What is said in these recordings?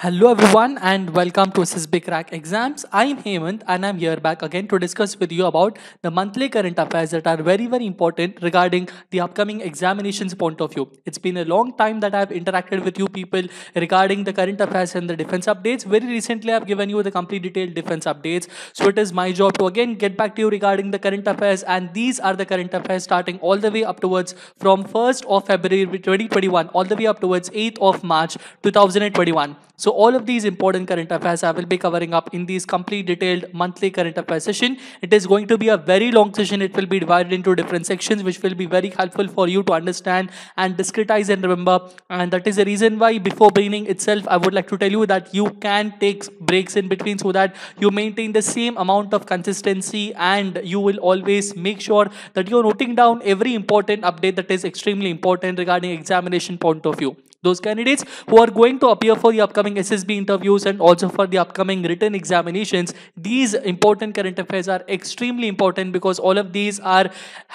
Hello everyone and welcome to SSB Crack Exams. I'm Hemant and I'm here back again to discuss with you about the monthly current affairs that are very very important regarding the upcoming examinations point of view. It's been a long time that I've interacted with you people regarding the current affairs and the defense updates. Very recently I've given you the complete detailed defense updates. So it is my job to again get back to you regarding the current affairs and these are the current affairs starting all the way up towards from 1st of February 2021 all the way up towards 8th of March 2021. So so all of these important current affairs I will be covering up in these complete detailed monthly current affairs session. It is going to be a very long session. It will be divided into different sections which will be very helpful for you to understand and discretize and remember. And that is the reason why before beginning itself, I would like to tell you that you can take breaks in between so that you maintain the same amount of consistency and you will always make sure that you're noting down every important update that is extremely important regarding examination point of view. Those candidates who are going to appear for the upcoming SSB interviews and also for the upcoming written examinations, these important current affairs are extremely important because all of these are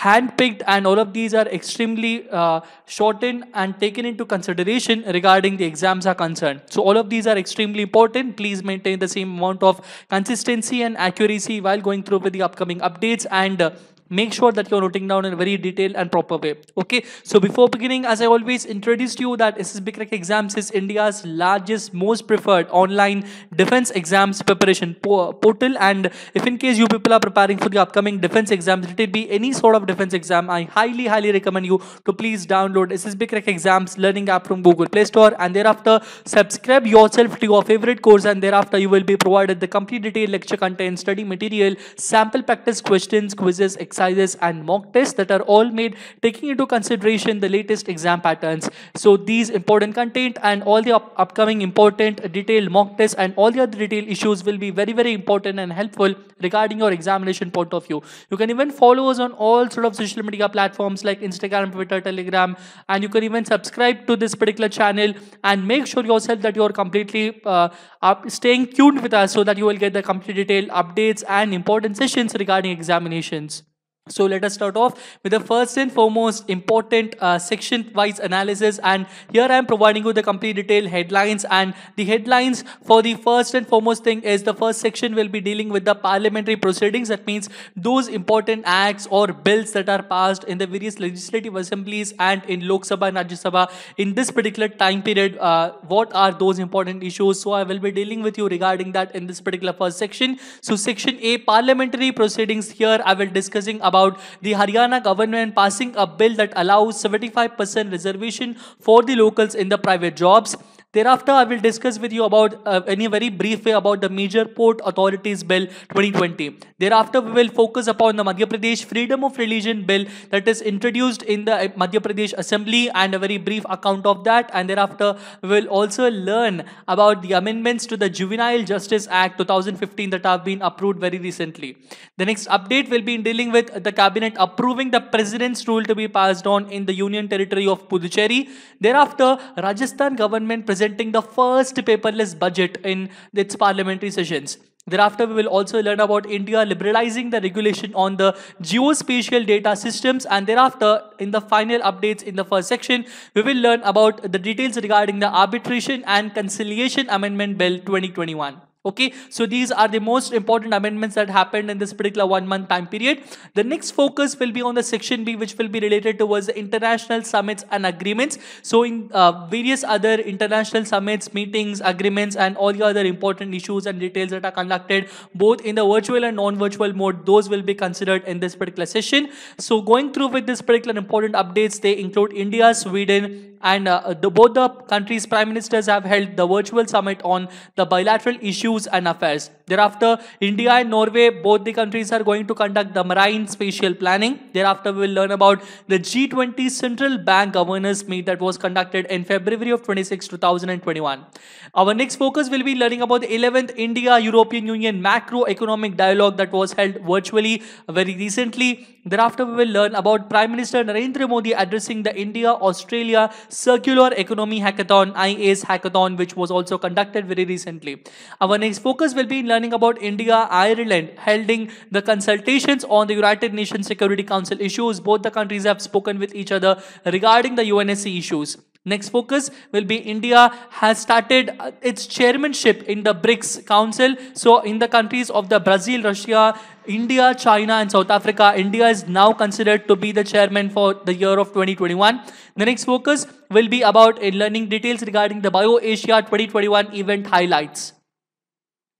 handpicked and all of these are extremely uh, shortened and taken into consideration regarding the exams are concerned. So all of these are extremely important. Please maintain the same amount of consistency and accuracy while going through with the upcoming updates and uh, make sure that you're noting down in a very detailed and proper way okay so before beginning as i always introduced you that ssb crack exams is india's largest most preferred online defense exams preparation portal and if in case you people are preparing for the upcoming defense exams let it be any sort of defense exam i highly highly recommend you to please download ssb crack exams learning app from google play store and thereafter subscribe yourself to your favorite course and thereafter you will be provided the complete detailed lecture content study material sample practice questions quizzes etc exercises and mock tests that are all made taking into consideration the latest exam patterns. So these important content and all the up upcoming important detailed mock tests and all the other detailed issues will be very, very important and helpful regarding your examination point of view. You can even follow us on all sort of social media platforms like Instagram, Twitter, Telegram, and you can even subscribe to this particular channel and make sure yourself that you are completely uh, up, staying tuned with us so that you will get the complete detailed updates and important sessions regarding examinations. So let us start off with the first and foremost important uh, section wise analysis and here I am providing you the complete detailed headlines and the headlines for the first and foremost thing is the first section will be dealing with the parliamentary proceedings that means those important acts or bills that are passed in the various legislative assemblies and in Lok Sabha and Rajya Sabha in this particular time period uh, what are those important issues so I will be dealing with you regarding that in this particular first section. So section A parliamentary proceedings here I will discussing about the Haryana government passing a bill that allows 75% reservation for the locals in the private jobs. Thereafter, I will discuss with you about uh, in a very brief way about the Major Port Authorities Bill 2020. Thereafter, we will focus upon the Madhya Pradesh Freedom of Religion Bill that is introduced in the uh, Madhya Pradesh Assembly and a very brief account of that. And thereafter, we will also learn about the amendments to the Juvenile Justice Act 2015 that have been approved very recently. The next update will be dealing with the cabinet approving the president's rule to be passed on in the Union Territory of Puducherry. Thereafter, Rajasthan government presented presenting the first paperless budget in its parliamentary sessions. Thereafter, we will also learn about India liberalizing the regulation on the geospatial data systems. And thereafter, in the final updates in the first section, we will learn about the details regarding the Arbitration and Conciliation Amendment Bill 2021. Okay, so these are the most important amendments that happened in this particular one month time period. The next focus will be on the section B, which will be related towards the international summits and agreements. So in uh, various other international summits, meetings, agreements, and all the other important issues and details that are conducted both in the virtual and non-virtual mode, those will be considered in this particular session. So going through with this particular important updates, they include India, Sweden, and uh, the, both the countries' prime ministers have held the virtual summit on the bilateral issue cruise and affairs. Thereafter, India and Norway, both the countries are going to conduct the marine spatial planning. Thereafter, we will learn about the G20 Central Bank Governors Meet that was conducted in February of 26, 2021. Our next focus will be learning about the 11th India-European Union Macroeconomic Dialogue that was held virtually very recently. Thereafter, we will learn about Prime Minister Narendra Modi addressing the India-Australia Circular Economy Hackathon, IAS Hackathon, which was also conducted very recently. Our next focus will be in learning about India-Ireland, holding the consultations on the United Nations Security Council issues. Both the countries have spoken with each other regarding the UNSC issues. Next focus will be India has started uh, its chairmanship in the BRICS Council. So in the countries of the Brazil, Russia, India, China and South Africa, India is now considered to be the chairman for the year of 2021. The next focus will be about learning details regarding the BioAsia 2021 event highlights.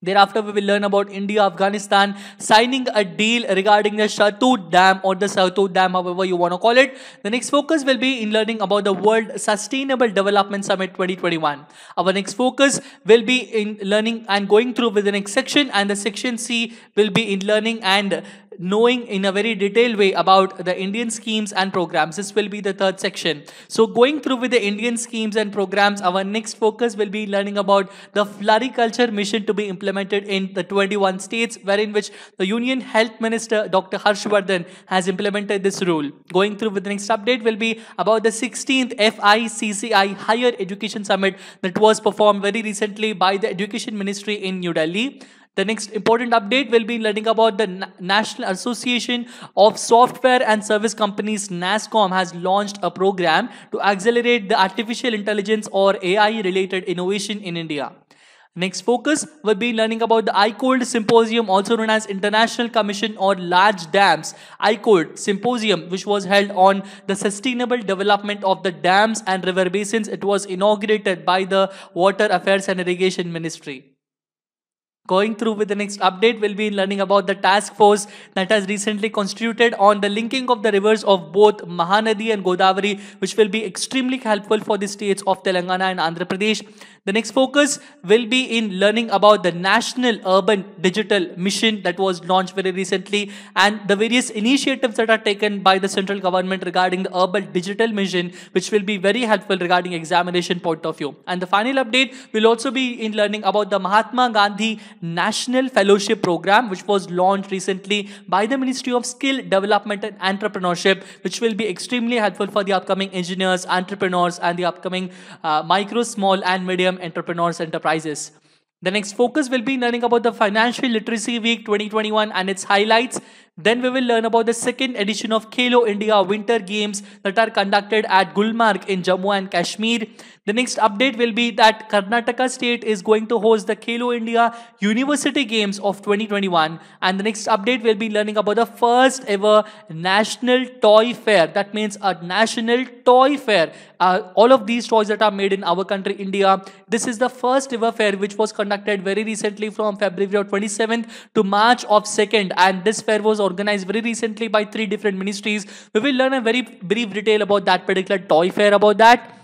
Thereafter, we will learn about India Afghanistan signing a deal regarding the Shatut Dam or the Satut Dam, however you want to call it. The next focus will be in learning about the World Sustainable Development Summit 2021. Our next focus will be in learning and going through with the next section, and the section C will be in learning and knowing in a very detailed way about the Indian schemes and programs. This will be the third section. So going through with the Indian schemes and programs, our next focus will be learning about the floriculture mission to be implemented in the 21 states, wherein which the Union Health Minister Dr. Harshvardhan has implemented this rule. Going through with the next update will be about the 16th FICCI Higher Education Summit that was performed very recently by the Education Ministry in New Delhi. The next important update will be learning about the Na National Association of Software and Service Companies NASCOM has launched a program to accelerate the artificial intelligence or AI related innovation in India. Next focus will be learning about the ICOLD Symposium also known as International Commission on Large Dams ICOLD Symposium which was held on the sustainable development of the dams and river basins. It was inaugurated by the Water Affairs and Irrigation Ministry. Going through with the next update, we'll be learning about the task force that has recently constituted on the linking of the rivers of both Mahanadi and Godavari, which will be extremely helpful for the states of Telangana and Andhra Pradesh. The next focus will be in learning about the National Urban Digital Mission that was launched very recently and the various initiatives that are taken by the central government regarding the Urban Digital Mission, which will be very helpful regarding examination point of view. And the final update will also be in learning about the Mahatma Gandhi National Fellowship Program, which was launched recently by the Ministry of Skill Development and Entrepreneurship, which will be extremely helpful for the upcoming engineers, entrepreneurs, and the upcoming uh, micro, small, and medium entrepreneurs enterprises. The next focus will be learning about the Financial Literacy Week 2021 and its highlights. Then we will learn about the second edition of Khelo India Winter Games that are conducted at Gulmarg in Jammu and Kashmir. The next update will be that Karnataka state is going to host the Khelo India University Games of 2021 and the next update will be learning about the first ever national toy fair that means a national toy fair. Uh, all of these toys that are made in our country, India. This is the first river fair which was conducted very recently from February of 27th to March of 2nd. And this fair was organized very recently by three different ministries. We will learn a very brief detail about that particular toy fair about that.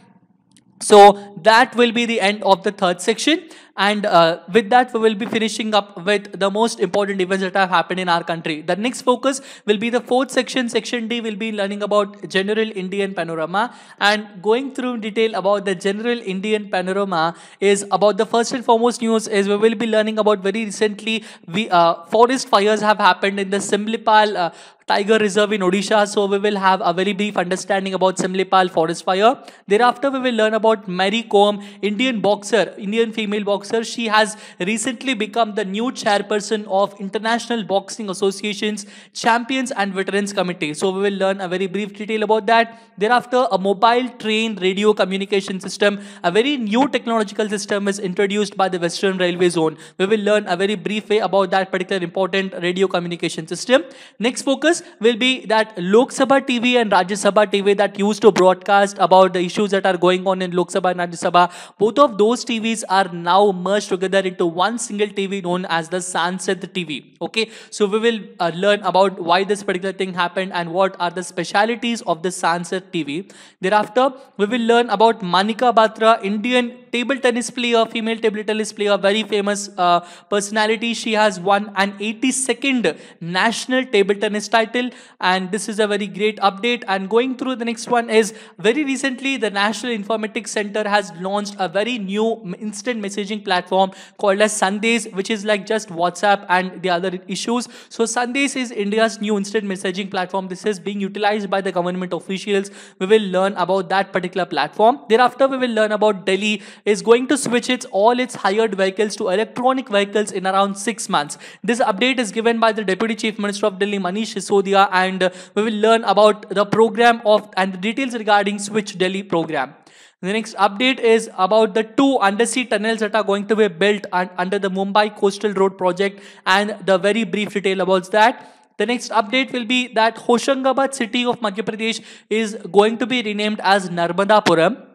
So that will be the end of the third section. And uh, with that, we will be finishing up with the most important events that have happened in our country. The next focus will be the fourth section. Section D will be learning about general Indian panorama and going through in detail about the general Indian panorama is about the first and foremost news is we will be learning about very recently we uh, forest fires have happened in the Simlipal uh, Tiger Reserve in Odisha. So we will have a very brief understanding about Simlipal forest fire. Thereafter, we will learn about Mary Kom, Indian boxer, Indian female boxer boxer. She has recently become the new chairperson of International Boxing Association's Champions and Veterans Committee. So we will learn a very brief detail about that. Thereafter, a mobile train radio communication system, a very new technological system is introduced by the Western Railway Zone. We will learn a very brief way about that particular important radio communication system. Next focus will be that Lok Sabha TV and Rajya Sabha TV that used to broadcast about the issues that are going on in Lok Sabha and Rajya Sabha. Both of those TVs are now merged together into one single TV known as the sunset TV. Okay, so we will uh, learn about why this particular thing happened and what are the specialities of the sunset TV. Thereafter, we will learn about Manika Batra, Indian table tennis player, female table tennis player, very famous uh, personality. She has won an 82nd national table tennis title and this is a very great update. And going through the next one is very recently the National Informatics Center has launched a very new instant messaging platform called as Sundays, which is like just WhatsApp and the other issues. So Sundays is India's new instant messaging platform. This is being utilized by the government officials. We will learn about that particular platform. Thereafter, we will learn about Delhi is going to switch its all its hired vehicles to electronic vehicles in around six months. This update is given by the Deputy Chief Minister of Delhi, Manish Sisodia, and we will learn about the program of and the details regarding Switch Delhi program. The next update is about the two undersea tunnels that are going to be built under the Mumbai Coastal Road project and the very brief detail about that. The next update will be that Hoshangabad city of Madhya Pradesh is going to be renamed as Narmadapuram.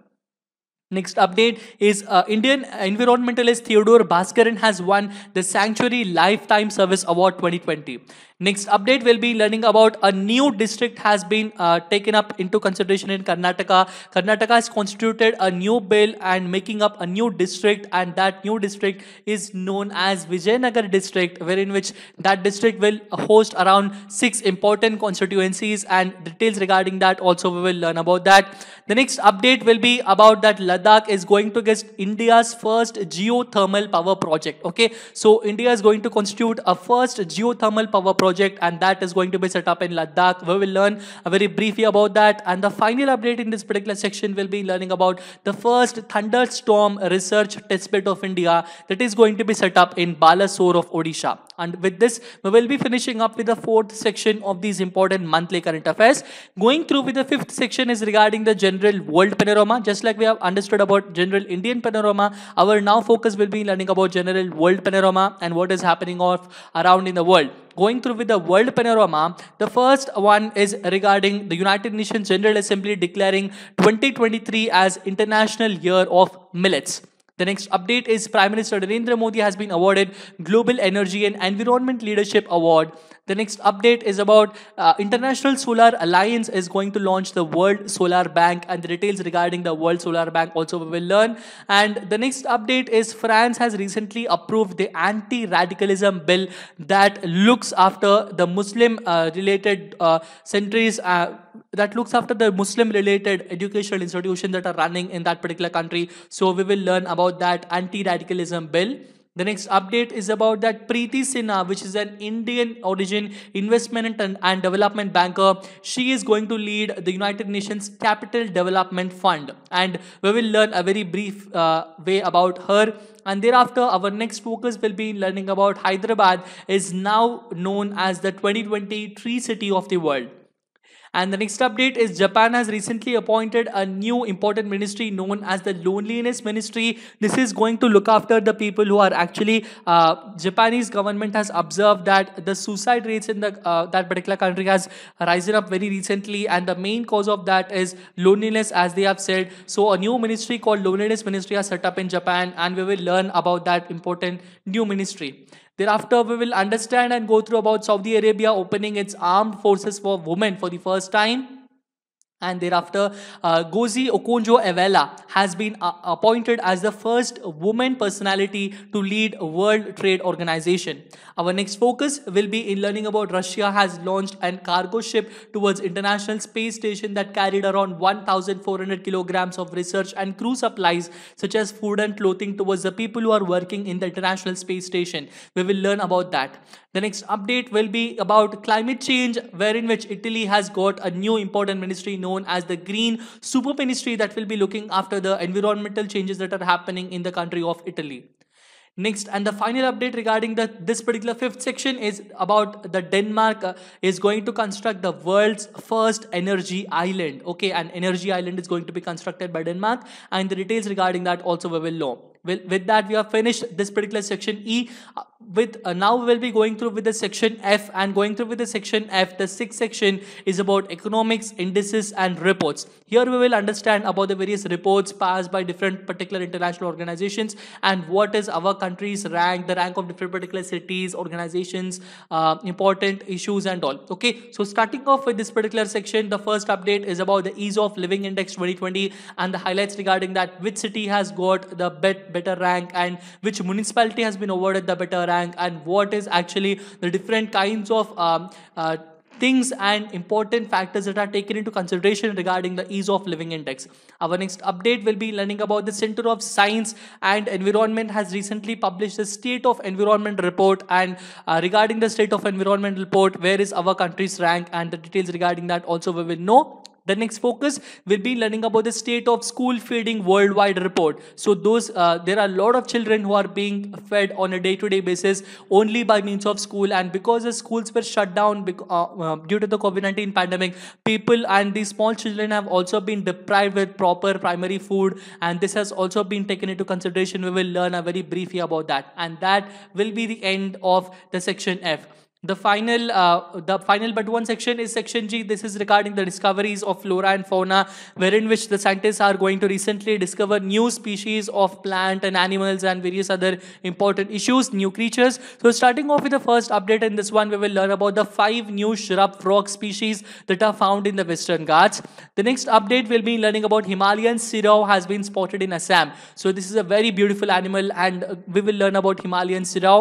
Next update is uh, Indian environmentalist Theodore Bhaskaran has won the Sanctuary Lifetime Service Award 2020. Next update will be learning about a new district has been uh, taken up into consideration in Karnataka. Karnataka has constituted a new bill and making up a new district and that new district is known as Vijayanagar district wherein which that district will host around six important constituencies and details regarding that also we will learn about that. The next update will be about that Ladakh is going to get India's first geothermal power project. Okay, so India is going to constitute a first geothermal power project project and that is going to be set up in Ladakh. We will learn very briefly about that and the final update in this particular section will be learning about the first thunderstorm research testbed of India that is going to be set up in Balasore of Odisha. And with this, we will be finishing up with the fourth section of these important monthly current affairs. Going through with the fifth section is regarding the general world panorama. Just like we have understood about general Indian panorama, our now focus will be learning about general world panorama and what is happening off around in the world going through with the world panorama, the first one is regarding the United Nations General Assembly declaring 2023 as International Year of Millets. The next update is Prime Minister Narendra Modi has been awarded Global Energy and Environment Leadership Award the next update is about uh, International Solar Alliance is going to launch the World Solar Bank and the details regarding the World Solar Bank also we will learn. And the next update is France has recently approved the anti-radicalism bill that looks after the Muslim uh, related uh, centuries uh, that looks after the Muslim related educational institutions that are running in that particular country. So we will learn about that anti-radicalism bill. The next update is about that Preeti Sinha, which is an Indian origin investment and, and development banker. She is going to lead the United Nations Capital Development Fund. And we will learn a very brief uh, way about her and thereafter our next focus will be learning about Hyderabad is now known as the 2020 tree city of the world. And the next update is Japan has recently appointed a new important ministry known as the Loneliness Ministry. This is going to look after the people who are actually uh, Japanese government has observed that the suicide rates in the uh, that particular country has risen up very recently, and the main cause of that is loneliness, as they have said. So a new ministry called Loneliness Ministry has set up in Japan, and we will learn about that important new ministry. Thereafter, we will understand and go through about Saudi Arabia opening its armed forces for women for the first time. And thereafter, uh, Gozi Okonjo-Iweala has been uh, appointed as the first woman personality to lead World Trade Organization. Our next focus will be in learning about Russia has launched an cargo ship towards International Space Station that carried around 1,400 kilograms of research and crew supplies such as food and clothing towards the people who are working in the International Space Station. We will learn about that. The next update will be about climate change wherein which Italy has got a new important ministry known known as the Green Super Ministry that will be looking after the environmental changes that are happening in the country of Italy. Next and the final update regarding the this particular fifth section is about the Denmark uh, is going to construct the world's first energy island. Okay, an energy island is going to be constructed by Denmark and the details regarding that also we will know. Well, with that, we have finished this particular section E. Uh, with uh, now we will be going through with the section F and going through with the section F. The sixth section is about economics, indices, and reports. Here we will understand about the various reports passed by different particular international organizations and what is our country's rank, the rank of different particular cities, organizations, uh, important issues, and all. Okay, so starting off with this particular section, the first update is about the ease of living index 2020 and the highlights regarding that. Which city has got the best better rank and which municipality has been awarded the better rank and what is actually the different kinds of um, uh, things and important factors that are taken into consideration regarding the ease of living index. Our next update will be learning about the Center of Science and Environment has recently published the State of Environment report and uh, regarding the State of Environment report, where is our country's rank and the details regarding that also we will know. The next focus will be learning about the state of school feeding worldwide report. So those uh, there are a lot of children who are being fed on a day-to-day -day basis only by means of school, and because the schools were shut down uh, uh, due to the COVID-19 pandemic, people and these small children have also been deprived with proper primary food, and this has also been taken into consideration. We will learn a very briefly about that, and that will be the end of the section F the final uh, the final but one section is section g this is regarding the discoveries of flora and fauna wherein which the scientists are going to recently discover new species of plant and animals and various other important issues new creatures so starting off with the first update in this one we will learn about the five new shrub frog species that are found in the western ghats the next update we'll be learning about himalayan sirau has been spotted in assam so this is a very beautiful animal and uh, we will learn about himalayan sirau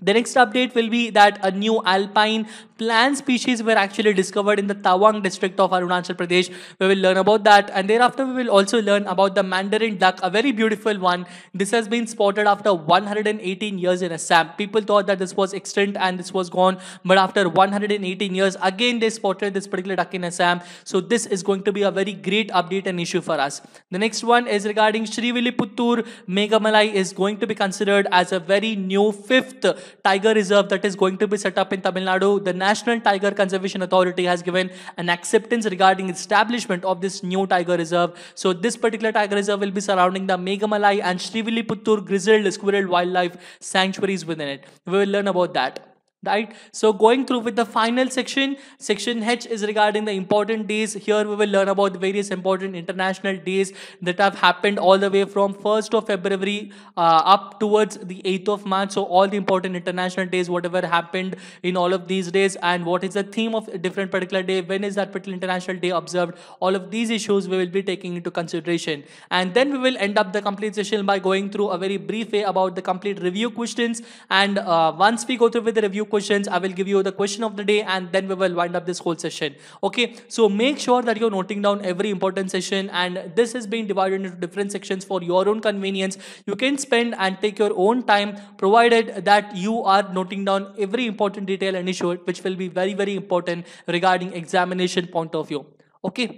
the next update will be that a new alpine plant species were actually discovered in the Tawang district of Arunachal Pradesh. We will learn about that and thereafter we will also learn about the Mandarin duck, a very beautiful one. This has been spotted after 118 years in Assam. People thought that this was extinct and this was gone but after 118 years again they spotted this particular duck in Assam. So this is going to be a very great update and issue for us. The next one is regarding Sri Viliputtur. Megamalai is going to be considered as a very new fifth tiger reserve that is going to be set up in Tamil Nadu. The National Tiger Conservation Authority has given an acceptance regarding establishment of this new tiger reserve. So this particular tiger reserve will be surrounding the Megamalai and Srivilliputtur Grizzled Squirrel Wildlife Sanctuaries within it. We will learn about that right so going through with the final section section h is regarding the important days here we will learn about the various important international days that have happened all the way from 1st of february uh, up towards the 8th of march so all the important international days whatever happened in all of these days and what is the theme of a different particular day when is that particular international day observed all of these issues we will be taking into consideration and then we will end up the complete session by going through a very brief way about the complete review questions and uh, once we go through with the review questions i will give you the question of the day and then we will wind up this whole session okay so make sure that you're noting down every important session and this is being divided into different sections for your own convenience you can spend and take your own time provided that you are noting down every important detail and issue which will be very very important regarding examination point of view okay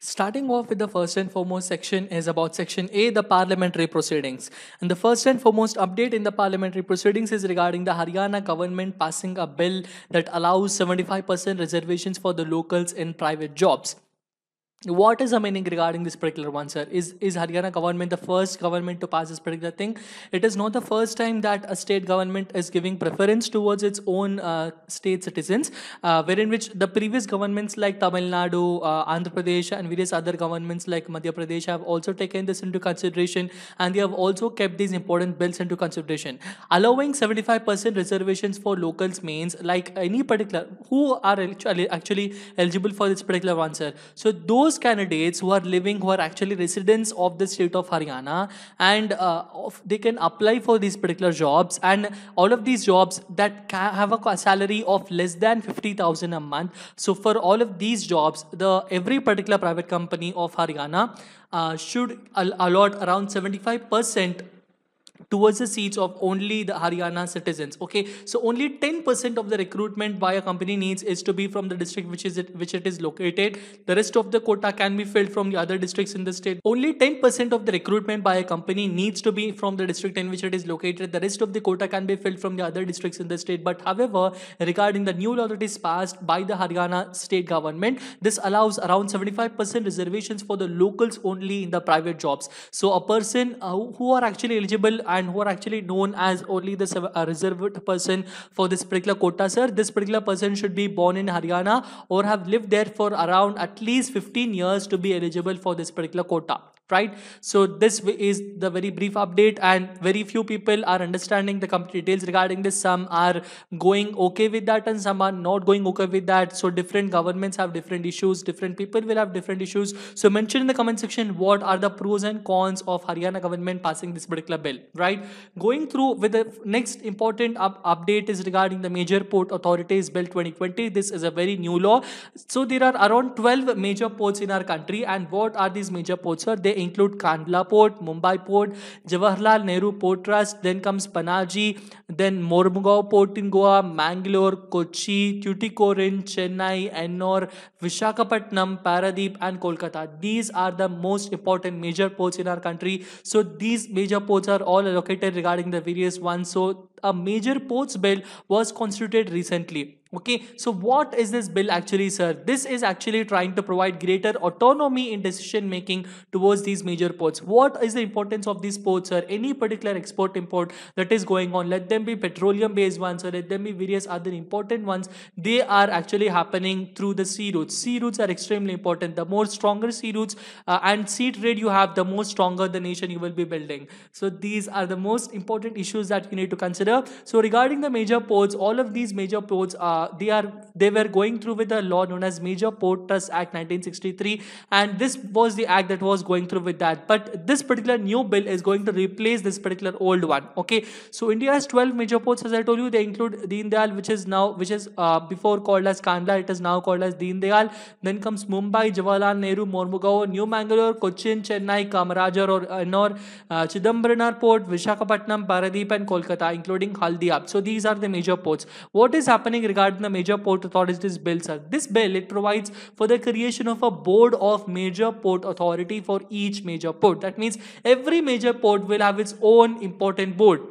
Starting off with the first and foremost section is about section A, the parliamentary proceedings. And the first and foremost update in the parliamentary proceedings is regarding the Haryana government passing a bill that allows 75% reservations for the locals in private jobs what is the meaning regarding this particular one sir is is haryana government the first government to pass this particular thing it is not the first time that a state government is giving preference towards its own uh, state citizens uh, wherein which the previous governments like tamil nadu uh, andhra pradesh and various other governments like madhya pradesh have also taken this into consideration and they have also kept these important bills into consideration allowing 75% reservations for locals means like any particular who are actually eligible for this particular one sir so those those candidates who are living, who are actually residents of the state of Haryana, and uh, they can apply for these particular jobs. And all of these jobs that have a salary of less than 50,000 a month. So for all of these jobs, the every particular private company of Haryana uh, should allot around 75 percent towards the seats of only the Haryana citizens. Okay, so only 10% of the recruitment by a company needs is to be from the district which is it, which it is located. The rest of the quota can be filled from the other districts in the state. Only 10% of the recruitment by a company needs to be from the district in which it is located. The rest of the quota can be filled from the other districts in the state. But however, regarding the new law that is passed by the Haryana state government, this allows around 75% reservations for the locals only in the private jobs. So a person uh, who are actually eligible and who are actually known as only the uh, reserved person for this particular quota, sir. This particular person should be born in Haryana or have lived there for around at least 15 years to be eligible for this particular quota right so this is the very brief update and very few people are understanding the details regarding this some are going okay with that and some are not going okay with that so different governments have different issues different people will have different issues so mention in the comment section what are the pros and cons of haryana government passing this particular bill right going through with the next important up update is regarding the major port authorities bill 2020 this is a very new law so there are around 12 major ports in our country and what are these major ports are they include Kandla Port, Mumbai Port, Jawaharlal Nehru Port Trust, then comes Panaji, then Mormugao Port in Goa, Mangalore, Kochi, Tuticorin, Chennai, Ennore, Vishakhapatnam, Paradeep and Kolkata. These are the most important major ports in our country. So these major ports are all allocated regarding the various ones. So a major ports bill was constituted recently. Okay, so what is this bill actually, sir? This is actually trying to provide greater autonomy in decision making towards these major ports. What is the importance of these ports, sir? Any particular export import that is going on, let them be petroleum based ones or let them be various other important ones, they are actually happening through the sea routes. Sea routes are extremely important. The more stronger sea routes uh, and sea trade you have, the more stronger the nation you will be building. So these are the most important issues that you need to consider. So regarding the major ports, all of these major ports are uh, they are they were going through with a law known as Major Port Trust Act 1963, and this was the act that was going through with that. But this particular new bill is going to replace this particular old one. Okay, so India has 12 major ports, as I told you. They include Dindayal, which is now which is uh, before called as Kandla, it is now called as Dindayal. Then comes Mumbai, Jawaharlal Nehru, Mormugao, New Mangalore, Cochin, Chennai, Kamarajar or Ennore, uh, Chidambaram Port, Vishakhapatnam, Paradip, and Kolkata, including Haldia. So these are the major ports. What is happening regarding regarding the major port authorities bill sir this bill it provides for the creation of a board of major port authority for each major port that means every major port will have its own important board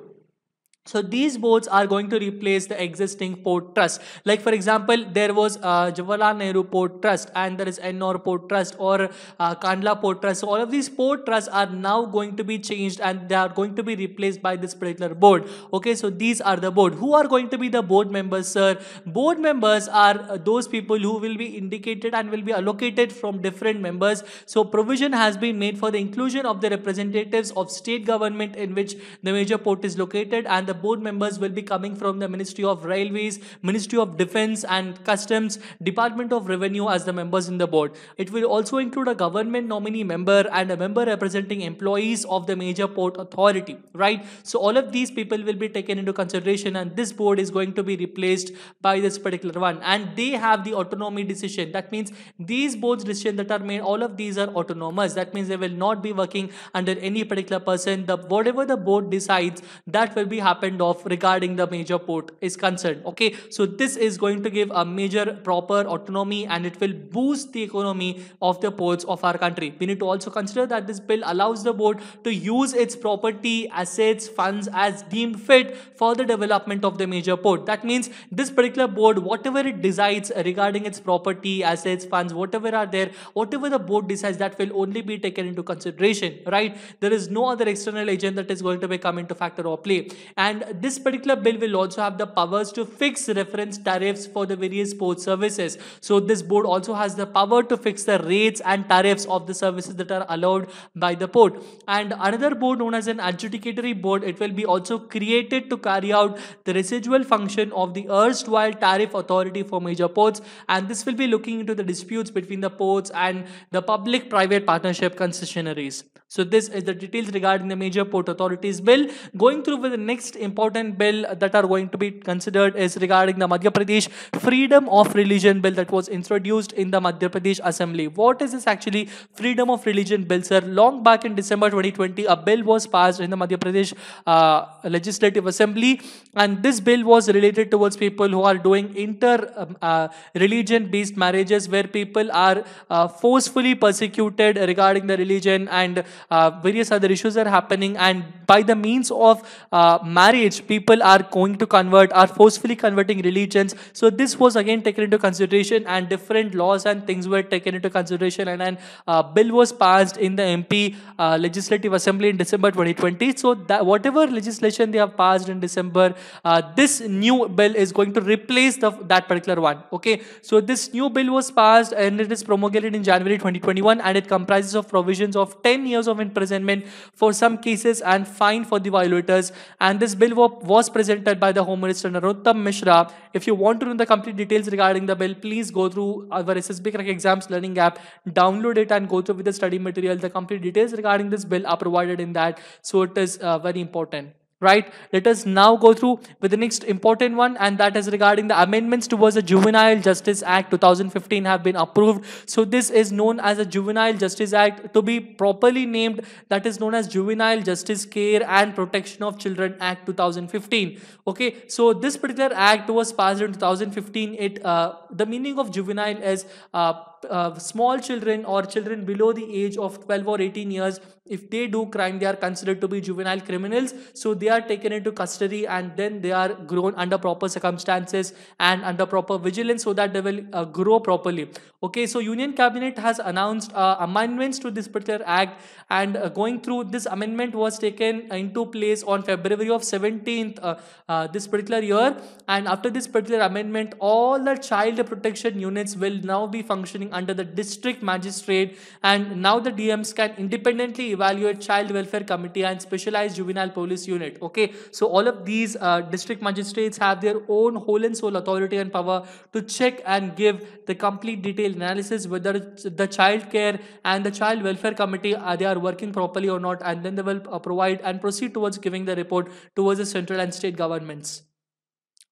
so these boards are going to replace the existing port trust. Like for example, there was uh, Jawaharlal Nehru Port Trust and there is Ennore Port Trust or uh, Kandla Port Trust. So all of these port trusts are now going to be changed and they are going to be replaced by this particular board. Okay, so these are the board. Who are going to be the board members, sir? Board members are uh, those people who will be indicated and will be allocated from different members. So provision has been made for the inclusion of the representatives of state government in which the major port is located and the board members will be coming from the Ministry of Railways, Ministry of Defense and Customs, Department of Revenue as the members in the board. It will also include a government nominee member and a member representing employees of the major port authority, right? So all of these people will be taken into consideration and this board is going to be replaced by this particular one and they have the autonomy decision. That means these boards decision that are made, all of these are autonomous. That means they will not be working under any particular person. The Whatever the board decides, that will be happening of off regarding the major port is concerned. Okay, so this is going to give a major proper autonomy and it will boost the economy of the ports of our country. We need to also consider that this bill allows the board to use its property, assets, funds as deemed fit for the development of the major port. That means this particular board, whatever it decides regarding its property, assets, funds, whatever are there, whatever the board decides that will only be taken into consideration, right? There is no other external agent that is going to be coming to factor or play. And and this particular bill will also have the powers to fix reference tariffs for the various port services. So this board also has the power to fix the rates and tariffs of the services that are allowed by the port. And another board known as an adjudicatory board, it will be also created to carry out the residual function of the erstwhile tariff authority for major ports. And this will be looking into the disputes between the ports and the public-private partnership concessionaries. So this is uh, the details regarding the major port authorities bill. Going through with the next important bill that are going to be considered is regarding the Madhya Pradesh Freedom of Religion Bill that was introduced in the Madhya Pradesh Assembly. What is this actually Freedom of Religion Bill, sir? Long back in December 2020, a bill was passed in the Madhya Pradesh uh, Legislative Assembly and this bill was related towards people who are doing inter-religion um, uh, based marriages where people are uh, forcefully persecuted regarding the religion and uh, various other issues are happening and by the means of uh, marriage people are going to convert are forcefully converting religions so this was again taken into consideration and different laws and things were taken into consideration and a uh, bill was passed in the MP uh, legislative assembly in December 2020 so that whatever legislation they have passed in December uh, this new bill is going to replace the, that particular one okay so this new bill was passed and it is promulgated in January 2021 and it comprises of provisions of 10 years years of imprisonment for some cases and fine for the violators. And this bill was presented by the Home Minister Narottam Mishra. If you want to know the complete details regarding the bill, please go through our SSB Crack Exams Learning app, download it and go through with the study material. The complete details regarding this bill are provided in that. So it is uh, very important right? Let us now go through with the next important one and that is regarding the amendments towards the Juvenile Justice Act 2015 have been approved. So this is known as the Juvenile Justice Act to be properly named that is known as Juvenile Justice Care and Protection of Children Act 2015. Okay, so this particular act was passed in 2015. It uh, The meaning of juvenile is uh, uh, small children or children below the age of 12 or 18 years if they do crime they are considered to be juvenile criminals so they are taken into custody and then they are grown under proper circumstances and under proper vigilance so that they will uh, grow properly okay so union cabinet has announced uh, amendments to this particular act and uh, going through this amendment was taken into place on february of 17th uh, uh, this particular year and after this particular amendment all the child protection units will now be functioning under the district magistrate and now the dms can independently evaluate child welfare committee and specialized juvenile police unit. Okay, so all of these uh, district magistrates have their own whole and sole authority and power to check and give the complete detailed analysis whether the child care and the child welfare committee uh, they are working properly or not, and then they will uh, provide and proceed towards giving the report towards the central and state governments.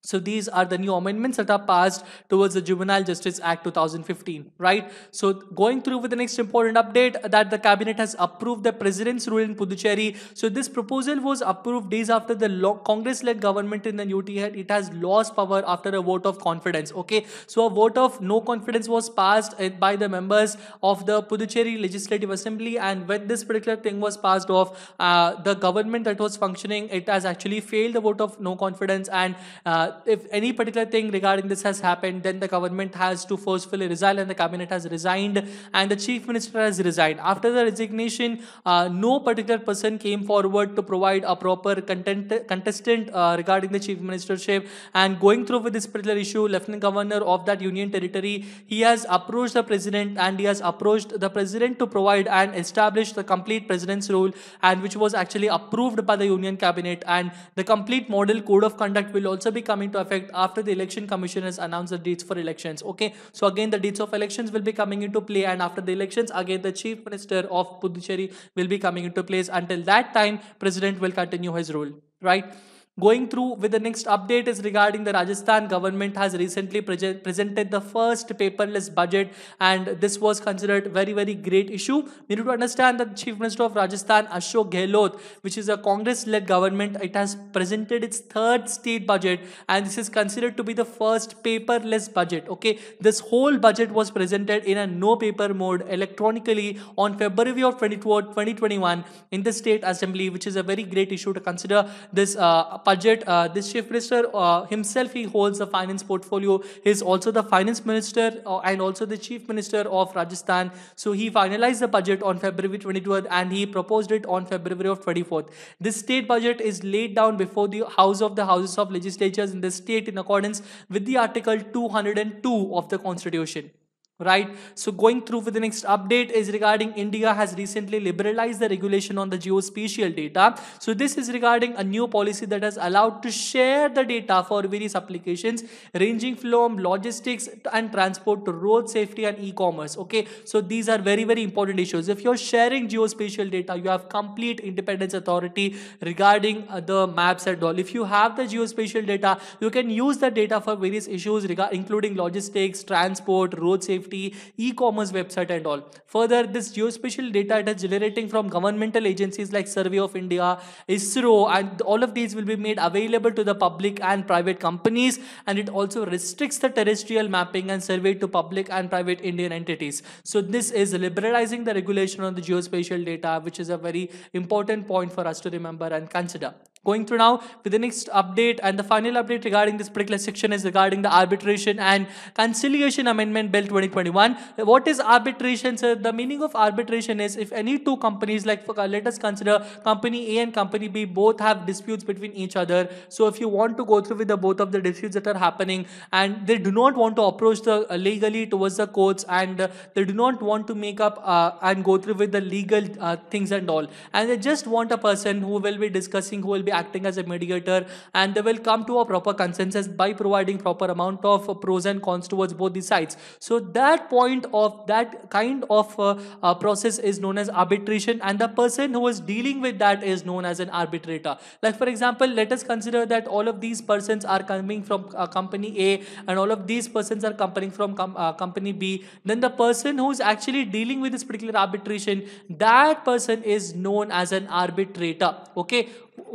So these are the new amendments that are passed towards the Juvenile Justice Act 2015, right? So going through with the next important update that the cabinet has approved the president's rule in Puducherry. So this proposal was approved days after the Congress-led government in the UT had it has lost power after a vote of confidence. Okay, so a vote of no confidence was passed eh, by the members of the Puducherry Legislative Assembly, and when this particular thing was passed off, uh, the government that was functioning it has actually failed the vote of no confidence and uh, if any particular thing regarding this has happened, then the government has to forcefully resign and the cabinet has resigned and the chief minister has resigned. After the resignation, uh, no particular person came forward to provide a proper content, contestant uh, regarding the chief ministership. And going through with this particular issue, Lieutenant Governor of that union territory, he has approached the president and he has approached the president to provide and establish the complete president's rule and which was actually approved by the union cabinet and the complete model code of conduct will also be coming into effect after the election commission has announced the dates for elections. Okay, so again, the dates of elections will be coming into play, and after the elections, again, the chief minister of Puducherry will be coming into place. Until that time, president will continue his rule, right? Going through with the next update is regarding the Rajasthan government has recently pre presented the first paperless budget and this was considered very very great issue. We need to understand that Chief Minister of Rajasthan Ashok Gehlot which is a Congress led government it has presented its third state budget and this is considered to be the first paperless budget okay this whole budget was presented in a no paper mode electronically on February of 2021 in the state assembly which is a very great issue to consider this uh, Budget. uh, this chief minister uh, himself, he holds the finance portfolio. He's also the finance minister uh, and also the chief minister of Rajasthan. So he finalized the budget on February 22nd and he proposed it on February of 24th. This state budget is laid down before the House of the Houses of Legislatures in the state in accordance with the Article 202 of the Constitution right so going through with the next update is regarding india has recently liberalized the regulation on the geospatial data so this is regarding a new policy that has allowed to share the data for various applications ranging from logistics and transport to road safety and e-commerce okay so these are very very important issues if you're sharing geospatial data you have complete independence authority regarding uh, the maps and all if you have the geospatial data you can use the data for various issues including logistics transport road safety safety, e-commerce website and all. Further, this geospatial data it is generating from governmental agencies like Survey of India, ISRO and all of these will be made available to the public and private companies and it also restricts the terrestrial mapping and survey to public and private Indian entities. So this is liberalizing the regulation on the geospatial data which is a very important point for us to remember and consider going through now with the next update and the final update regarding this particular section is regarding the arbitration and conciliation amendment bill 2021 what is arbitration sir the meaning of arbitration is if any two companies like uh, let us consider company a and company b both have disputes between each other so if you want to go through with the both of the disputes that are happening and they do not want to approach the uh, legally towards the courts and uh, they do not want to make up uh, and go through with the legal uh, things and all and they just want a person who will be discussing who will be acting as a mediator and they will come to a proper consensus by providing proper amount of pros and cons towards both the sides so that point of that kind of uh, uh, process is known as arbitration and the person who is dealing with that is known as an arbitrator like for example let us consider that all of these persons are coming from uh, company A and all of these persons are coming from com uh, company B then the person who is actually dealing with this particular arbitration that person is known as an arbitrator okay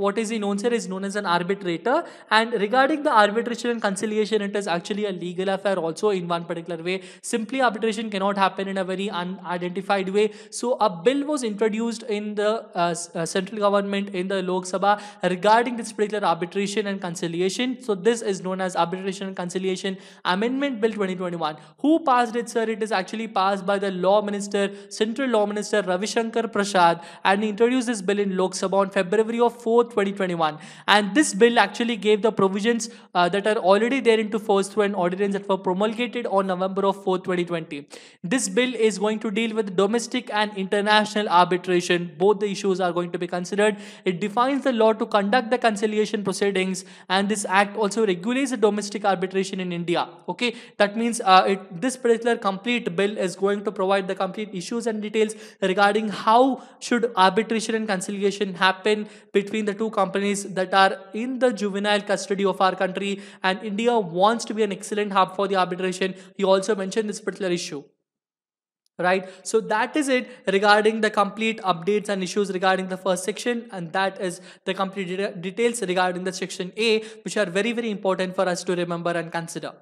what is known here is known as an arbitrator and regarding the arbitration and conciliation it is actually a legal affair also in one particular way simply arbitration cannot happen in a very unidentified way so a bill was introduced in the uh, uh, central government in the Lok Sabha regarding this particular arbitration and conciliation so this is known as arbitration and conciliation amendment bill 2021 who passed it sir it is actually passed by the law minister central law minister Ravi Shankar Prasad and introduced this bill in Lok Sabha on February of 4, 2021. And this bill actually gave the provisions uh, that are already there into force through an ordinance that were promulgated on November of 4, 2020. This bill is going to deal with domestic and international arbitration. Both the issues are going to be considered. It defines the law to conduct the conciliation proceedings and this act also regulates the domestic arbitration in India. Okay, that means uh, it, this particular complete bill is going to provide the complete issues and details regarding how should arbitration and conciliation happen between between the two companies that are in the juvenile custody of our country and India wants to be an excellent hub for the arbitration. He also mentioned this particular issue right so that is it regarding the complete updates and issues regarding the first section and that is the complete de details regarding the section a which are very very important for us to remember and consider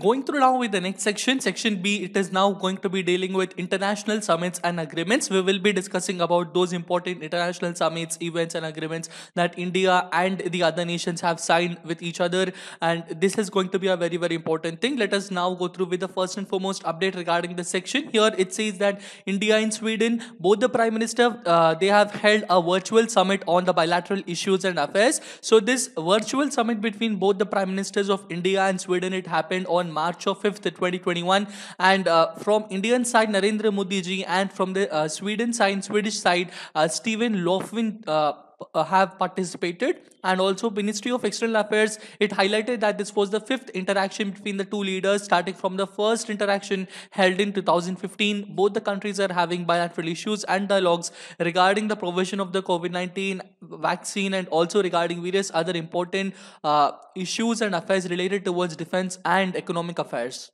Going through now with the next section, section B, it is now going to be dealing with international summits and agreements. We will be discussing about those important international summits, events and agreements that India and the other nations have signed with each other. And this is going to be a very, very important thing. Let us now go through with the first and foremost update regarding the section. Here it says that India and Sweden, both the prime minister, uh, they have held a virtual summit on the bilateral issues and affairs. So this virtual summit between both the prime ministers of India and Sweden, it happened on on March of 5th, 2021. And uh, from Indian side, Narendra Modi ji, and from the uh, Sweden side, Swedish side, uh, Stephen Lofven. Uh, have participated and also ministry of external affairs it highlighted that this was the fifth interaction between the two leaders starting from the first interaction held in 2015 both the countries are having bilateral issues and dialogues regarding the provision of the covid-19 vaccine and also regarding various other important uh, issues and affairs related towards defense and economic affairs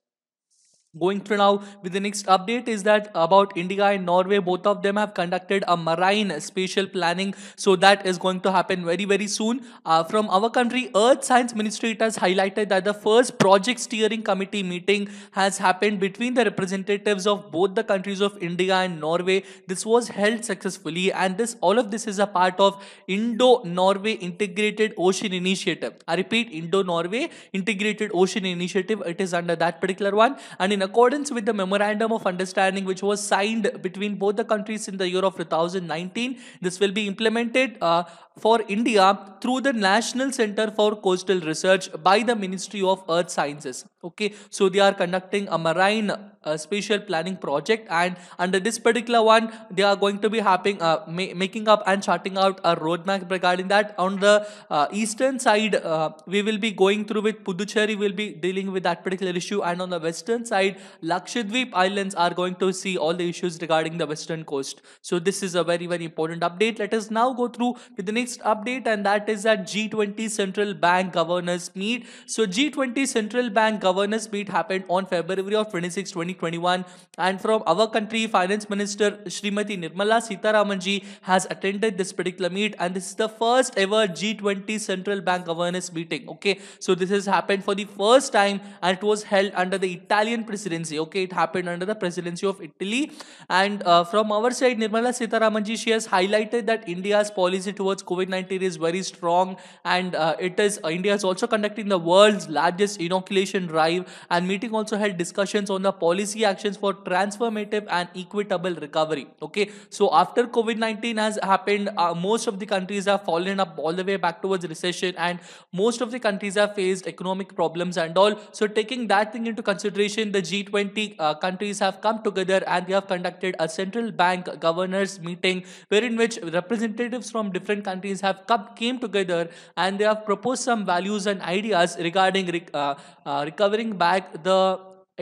Going through now with the next update is that about India and Norway, both of them have conducted a marine spatial planning. So that is going to happen very, very soon. Uh, from our country, Earth Science Ministry, it has highlighted that the first project steering committee meeting has happened between the representatives of both the countries of India and Norway. This was held successfully and this all of this is a part of Indo-Norway Integrated Ocean Initiative. I repeat, Indo-Norway Integrated Ocean Initiative. It is under that particular one. And in in accordance with the Memorandum of Understanding which was signed between both the countries in the year of 2019, this will be implemented uh, for India through the National Center for Coastal Research by the Ministry of Earth Sciences. Okay, so they are conducting a marine uh, spatial planning project, and under this particular one, they are going to be having uh, ma making up and charting out a roadmap regarding that. On the uh, eastern side, uh, we will be going through with Puducherry, will be dealing with that particular issue, and on the western side, Lakshadweep Islands are going to see all the issues regarding the western coast. So this is a very very important update. Let us now go through with the next latest update and that is at G20 Central Bank Governors Meet. So G20 Central Bank Governors Meet happened on February of 26, 2021 and from our country, Finance Minister Srimati Nirmala Sitaramanji has attended this particular meet and this is the first ever G20 Central Bank Governors Meeting. Okay, so this has happened for the first time and it was held under the Italian presidency. Okay, it happened under the presidency of Italy and uh, from our side, Nirmala Sitaramanji, she has highlighted that India's policy towards COVID COVID-19 is very strong and uh, it is uh, India is also conducting the world's largest inoculation drive and meeting also held discussions on the policy actions for transformative and equitable recovery. Okay, so after COVID-19 has happened, uh, most of the countries have fallen up all the way back towards recession and most of the countries have faced economic problems and all. So taking that thing into consideration, the G20 uh, countries have come together and they have conducted a central bank governors meeting wherein which representatives from different countries countries have come, came together and they have proposed some values and ideas regarding rec uh, uh, recovering back the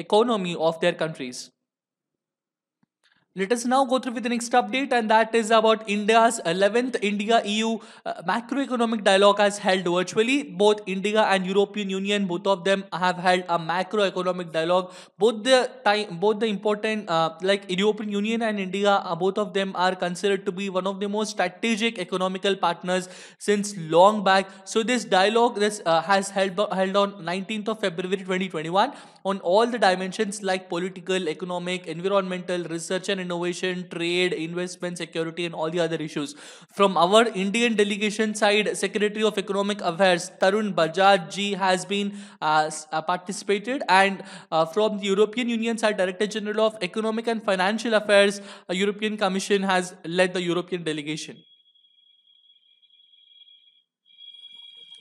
economy of their countries. Let us now go through with the next update, and that is about India's 11th India EU uh, macroeconomic dialogue has held virtually. Both India and European Union, both of them have held a macroeconomic dialogue. Both the time, both the important, uh, like European Union and India, uh, both of them are considered to be one of the most strategic economical partners since long back. So this dialogue this uh, has held held on 19th of February 2021 on all the dimensions like political, economic, environmental, research and innovation, trade, investment, security, and all the other issues. From our Indian delegation side, Secretary of Economic Affairs Tarun Bajaj has been uh, uh participated, and uh, from the European Union side, Director General of Economic and Financial Affairs, uh, European Commission has led the European delegation.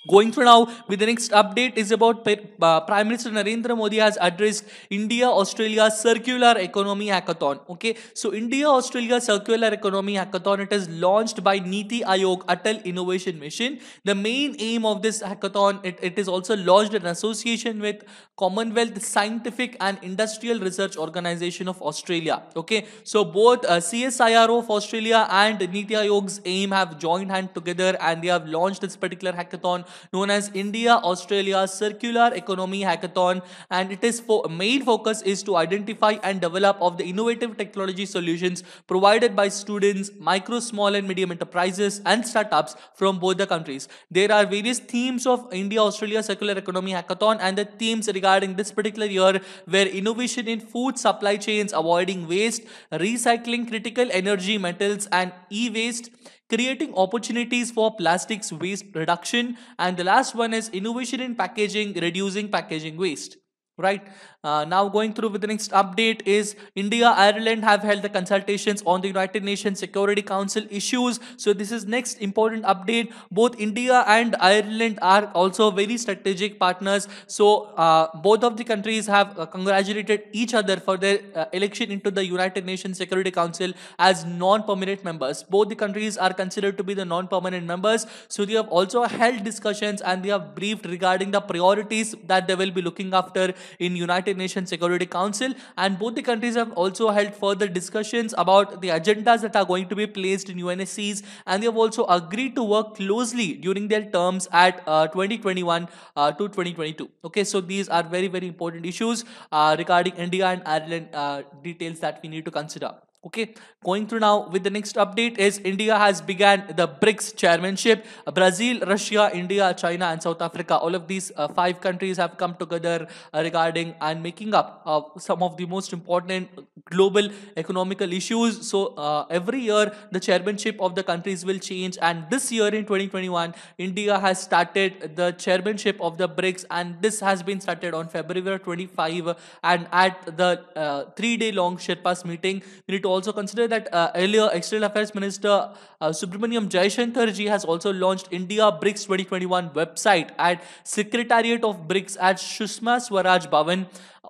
Going for now with the next update is about uh, Prime Minister Narendra Modi has addressed India Australia Circular Economy Hackathon. Okay, so India Australia Circular Economy Hackathon it is launched by Niti Aayog Atal Innovation Mission. The main aim of this hackathon it, it is also launched in association with Commonwealth Scientific and Industrial Research Organization of Australia. Okay, so both uh, CSIRO of Australia and Niti Aayog's aim have joined hand together and they have launched this particular hackathon known as India Australia Circular Economy Hackathon and it is for main focus is to identify and develop of the innovative technology solutions provided by students, micro, small and medium enterprises and startups from both the countries. There are various themes of India Australia Circular Economy Hackathon and the themes regarding this particular year were innovation in food supply chains, avoiding waste, recycling critical energy metals and e-waste, creating opportunities for plastics waste reduction. And the last one is innovation in packaging, reducing packaging waste right uh, now going through with the next update is India, Ireland have held the consultations on the United Nations Security Council issues. So this is next important update. Both India and Ireland are also very strategic partners. So uh, both of the countries have uh, congratulated each other for their uh, election into the United Nations Security Council as non-permanent members. Both the countries are considered to be the non-permanent members. So they have also held discussions and they have briefed regarding the priorities that they will be looking after in United Nations Security Council. And both the countries have also held further discussions about the agendas that are going to be placed in UNSCs. And they have also agreed to work closely during their terms at uh, 2021 uh, to 2022. Okay, so these are very, very important issues uh, regarding India and Ireland uh, details that we need to consider. Okay, going through now with the next update is India has began the BRICS chairmanship. Brazil, Russia, India, China and South Africa. All of these uh, five countries have come together uh, regarding and making up uh, some of the most important global economical issues. So uh, every year the chairmanship of the countries will change and this year in 2021 India has started the chairmanship of the BRICS and this has been started on February 25 and at the uh, three day long Sherpas meeting. You need to also consider that uh, earlier External Affairs Minister uh, Subramaniam Jayashankarji has also launched India BRICS 2021 website at Secretariat of BRICS at Shushma Swaraj Bhavan.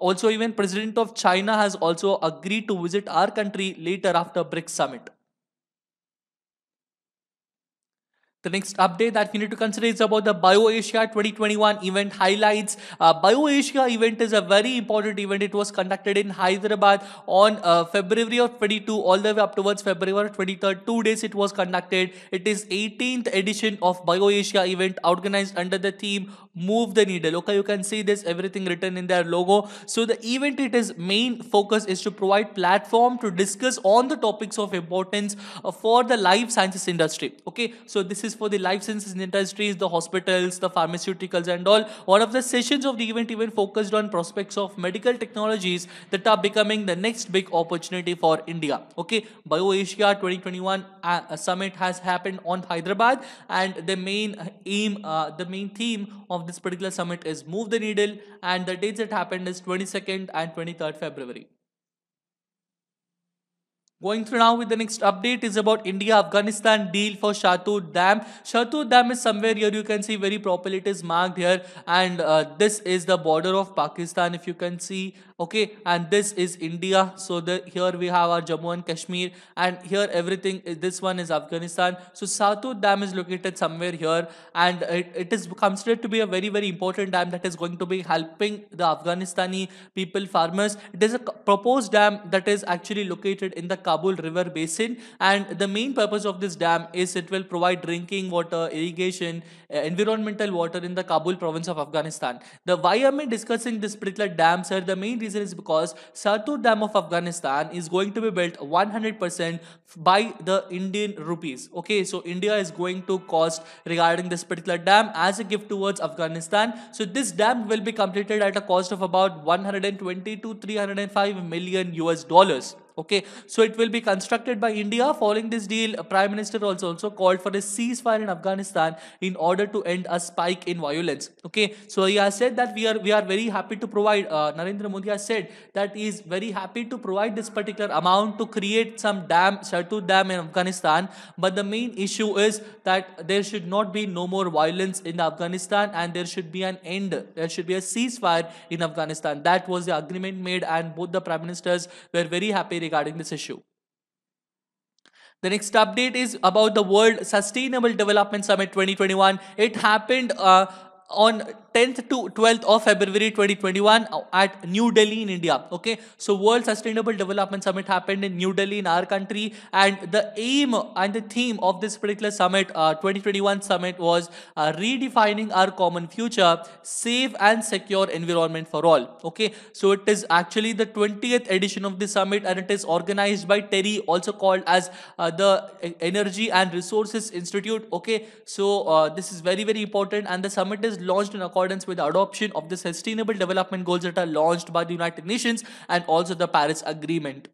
Also, even President of China has also agreed to visit our country later after BRICS summit. The next update that we need to consider is about the BioAsia 2021 event highlights. Uh, BioAsia event is a very important event. It was conducted in Hyderabad on uh, February of 22 all the way up towards February 23rd. Two days it was conducted. It is 18th edition of BioAsia event organized under the theme move the needle okay you can see this everything written in their logo so the event it is main focus is to provide platform to discuss on the topics of importance uh, for the life sciences industry okay so this is for the life sciences industries the hospitals the pharmaceuticals and all one of the sessions of the event even focused on prospects of medical technologies that are becoming the next big opportunity for india okay Asia 2021 uh, uh, summit has happened on hyderabad and the main uh, aim uh, the main theme of this particular summit is Move the Needle and the dates that happened is 22nd and 23rd February. Going through now with the next update is about India-Afghanistan deal for Shahtoor Dam. Shahtoor Dam is somewhere here you can see very properly it is marked here and uh, this is the border of Pakistan if you can see okay and this is India so the here we have our Jammu and Kashmir and here everything eh, this one is Afghanistan so Satut dam is located somewhere here and it, it is considered to be a very very important dam that is going to be helping the Afghanistani people farmers it is a proposed dam that is actually located in the Kabul river basin and the main purpose of this dam is it will provide drinking water irrigation uh, environmental water in the Kabul province of Afghanistan the why am I discussing this particular dam sir the main reason is because Sartur Dam of Afghanistan is going to be built 100% by the Indian rupees. Okay, so India is going to cost regarding this particular dam as a gift towards Afghanistan. So this dam will be completed at a cost of about 120 to 305 million US dollars. Okay, so it will be constructed by India. Following this deal, Prime Minister also also called for a ceasefire in Afghanistan in order to end a spike in violence. Okay, so he has said that we are we are very happy to provide. Uh, Narendra Modi has said that he is very happy to provide this particular amount to create some dam, Shartu Dam in Afghanistan. But the main issue is that there should not be no more violence in Afghanistan and there should be an end. There should be a ceasefire in Afghanistan. That was the agreement made, and both the prime ministers were very happy regarding this issue. The next update is about the World Sustainable Development Summit 2021. It happened uh, on 10th to 12th of February 2021 uh, at New Delhi in India. Okay, so World Sustainable Development Summit happened in New Delhi in our country, and the aim and the theme of this particular summit, uh, 2021 summit, was uh, redefining our common future, safe and secure environment for all. Okay, so it is actually the 20th edition of the summit, and it is organized by Terry, also called as uh, the Energy and Resources Institute. Okay, so uh, this is very very important, and the summit is launched in accordance accordance with the adoption of the Sustainable Development Goals that are launched by the United Nations and also the Paris Agreement.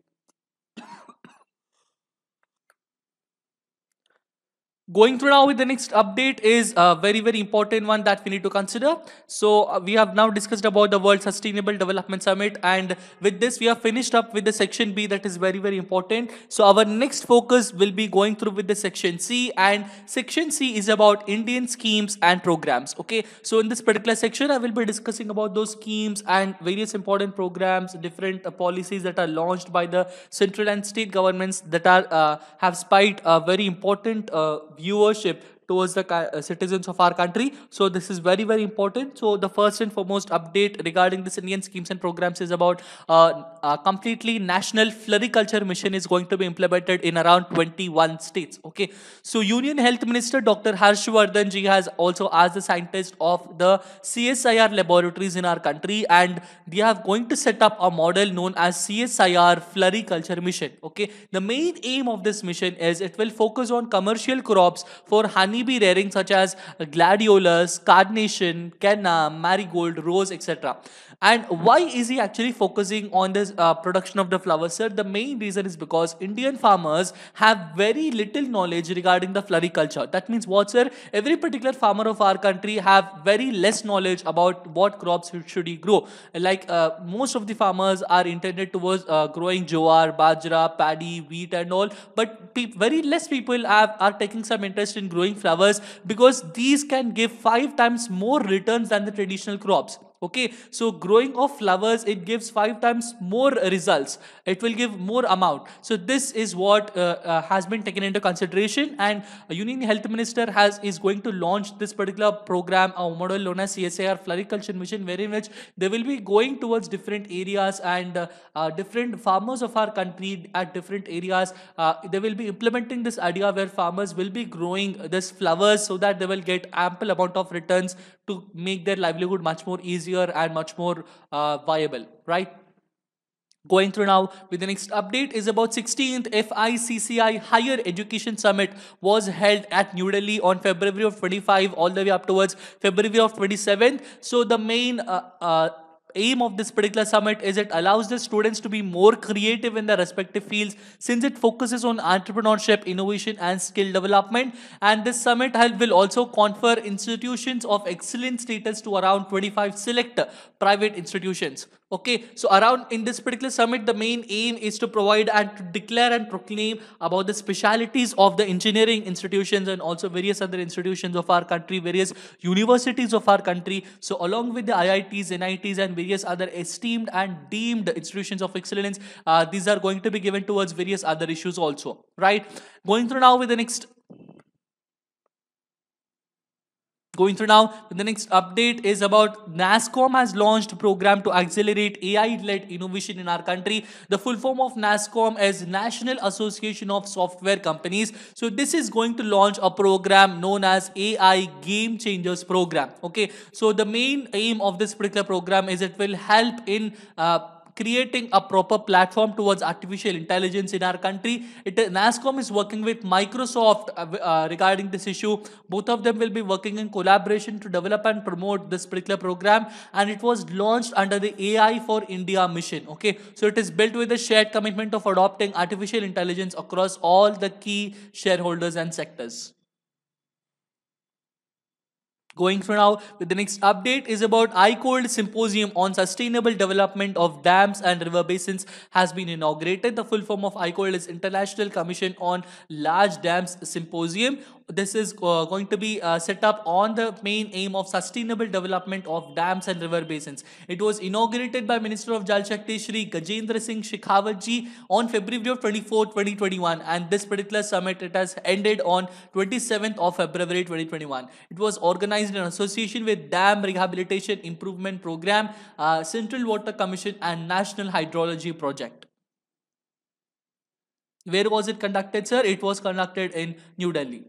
Going through now with the next update is a very, very important one that we need to consider. So uh, we have now discussed about the World Sustainable Development Summit and with this we have finished up with the section B that is very, very important. So our next focus will be going through with the section C and section C is about Indian schemes and programs. Okay. So in this particular section, I will be discussing about those schemes and various important programs, different uh, policies that are launched by the central and state governments that are uh, have spiked a very important uh, viewership towards the uh, citizens of our country. So this is very, very important. So the first and foremost update regarding this Indian schemes and programs is about uh, a completely national floriculture mission is going to be implemented in around 21 states. Okay. So Union Health Minister Dr. Harshvardhan ji has also asked the scientists of the CSIR laboratories in our country and they are going to set up a model known as CSIR floriculture mission. Okay. The main aim of this mission is it will focus on commercial crops for honey be rearing such as gladiolus, carnation, canna, marigold, rose, etc. And why is he actually focusing on this uh, production of the flower, sir? The main reason is because Indian farmers have very little knowledge regarding the floriculture. That means what, sir? Every particular farmer of our country have very less knowledge about what crops should he grow. Like uh, most of the farmers are intended towards uh, growing jowar, bajra, paddy, wheat and all. But very less people have, are taking some interest in growing flowers because these can give five times more returns than the traditional crops okay so growing of flowers it gives five times more results it will give more amount so this is what uh, uh, has been taken into consideration and union health minister has is going to launch this particular program uh, a model lona csar floriculture mission very much they will be going towards different areas and uh, uh, different farmers of our country at different areas they will be implementing this idea where farmers will be growing this flowers so that they will get ample amount of returns to make their livelihood much more easier and much more uh, viable, right? Going through now with the next update is about 16th FICCI Higher Education Summit was held at New Delhi on February of 25 all the way up towards February of 27th. So the main uh, uh, aim of this particular summit is it allows the students to be more creative in their respective fields since it focuses on entrepreneurship, innovation and skill development. And this summit will also confer institutions of excellent status to around 25 select private institutions. Okay, so around in this particular summit, the main aim is to provide and to declare and proclaim about the specialities of the engineering institutions and also various other institutions of our country, various universities of our country. So along with the IITs, NITs and various other esteemed and deemed institutions of excellence, uh, these are going to be given towards various other issues also, right? Going through now with the next Going through now, the next update is about NASCOM has launched program to accelerate AI-led innovation in our country. The full form of NASCOM is National Association of Software Companies. So this is going to launch a program known as AI Game Changers Program. Okay, so the main aim of this particular program is it will help in uh, creating a proper platform towards artificial intelligence in our country. It, NASCOM is working with Microsoft uh, uh, regarding this issue. Both of them will be working in collaboration to develop and promote this particular program. And it was launched under the AI for India mission. Okay, so it is built with a shared commitment of adopting artificial intelligence across all the key shareholders and sectors. Going for now with the next update is about ICOLD Symposium on Sustainable Development of Dams and River Basins has been inaugurated. The full form of ICOLD is International Commission on Large Dams Symposium this is uh, going to be uh, set up on the main aim of sustainable development of dams and river basins. It was inaugurated by Minister of Jal Shakti Shri Gajendra Singh Shikhawatji on February of 24, 2021 and this particular summit it has ended on 27th of February 2021. It was organized in association with Dam Rehabilitation Improvement Program, uh, Central Water Commission and National Hydrology Project. Where was it conducted, sir? It was conducted in New Delhi.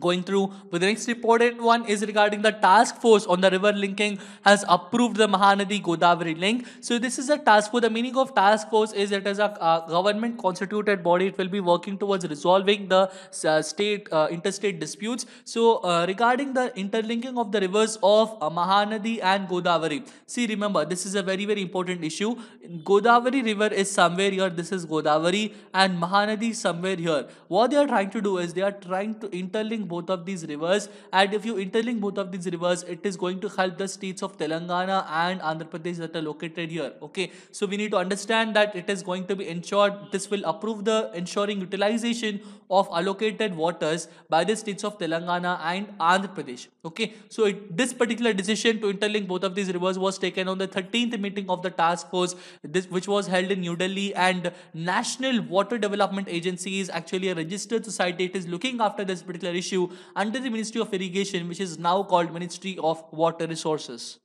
Going through with the next important one is regarding the task force on the river linking has approved the Mahanadi Godavari link. So this is a task force. The meaning of task force is it is a government constituted body. It will be working towards resolving the uh, state uh, interstate disputes. So uh, regarding the interlinking of the rivers of uh, Mahanadi and Godavari. See, remember this is a very very important issue. Godavari river is somewhere here. This is Godavari and Mahanadi somewhere here. What they are trying to do is they are trying to interlink both of these rivers and if you interlink both of these rivers it is going to help the states of Telangana and Andhra Pradesh that are located here okay so we need to understand that it is going to be ensured this will approve the ensuring utilization of allocated waters by the states of Telangana and Andhra Pradesh okay so it, this particular decision to interlink both of these rivers was taken on the 13th meeting of the task force this, which was held in New Delhi and National Water Development Agency is actually a registered society it is looking after this particular issue issue under the Ministry of Irrigation, which is now called Ministry of Water Resources.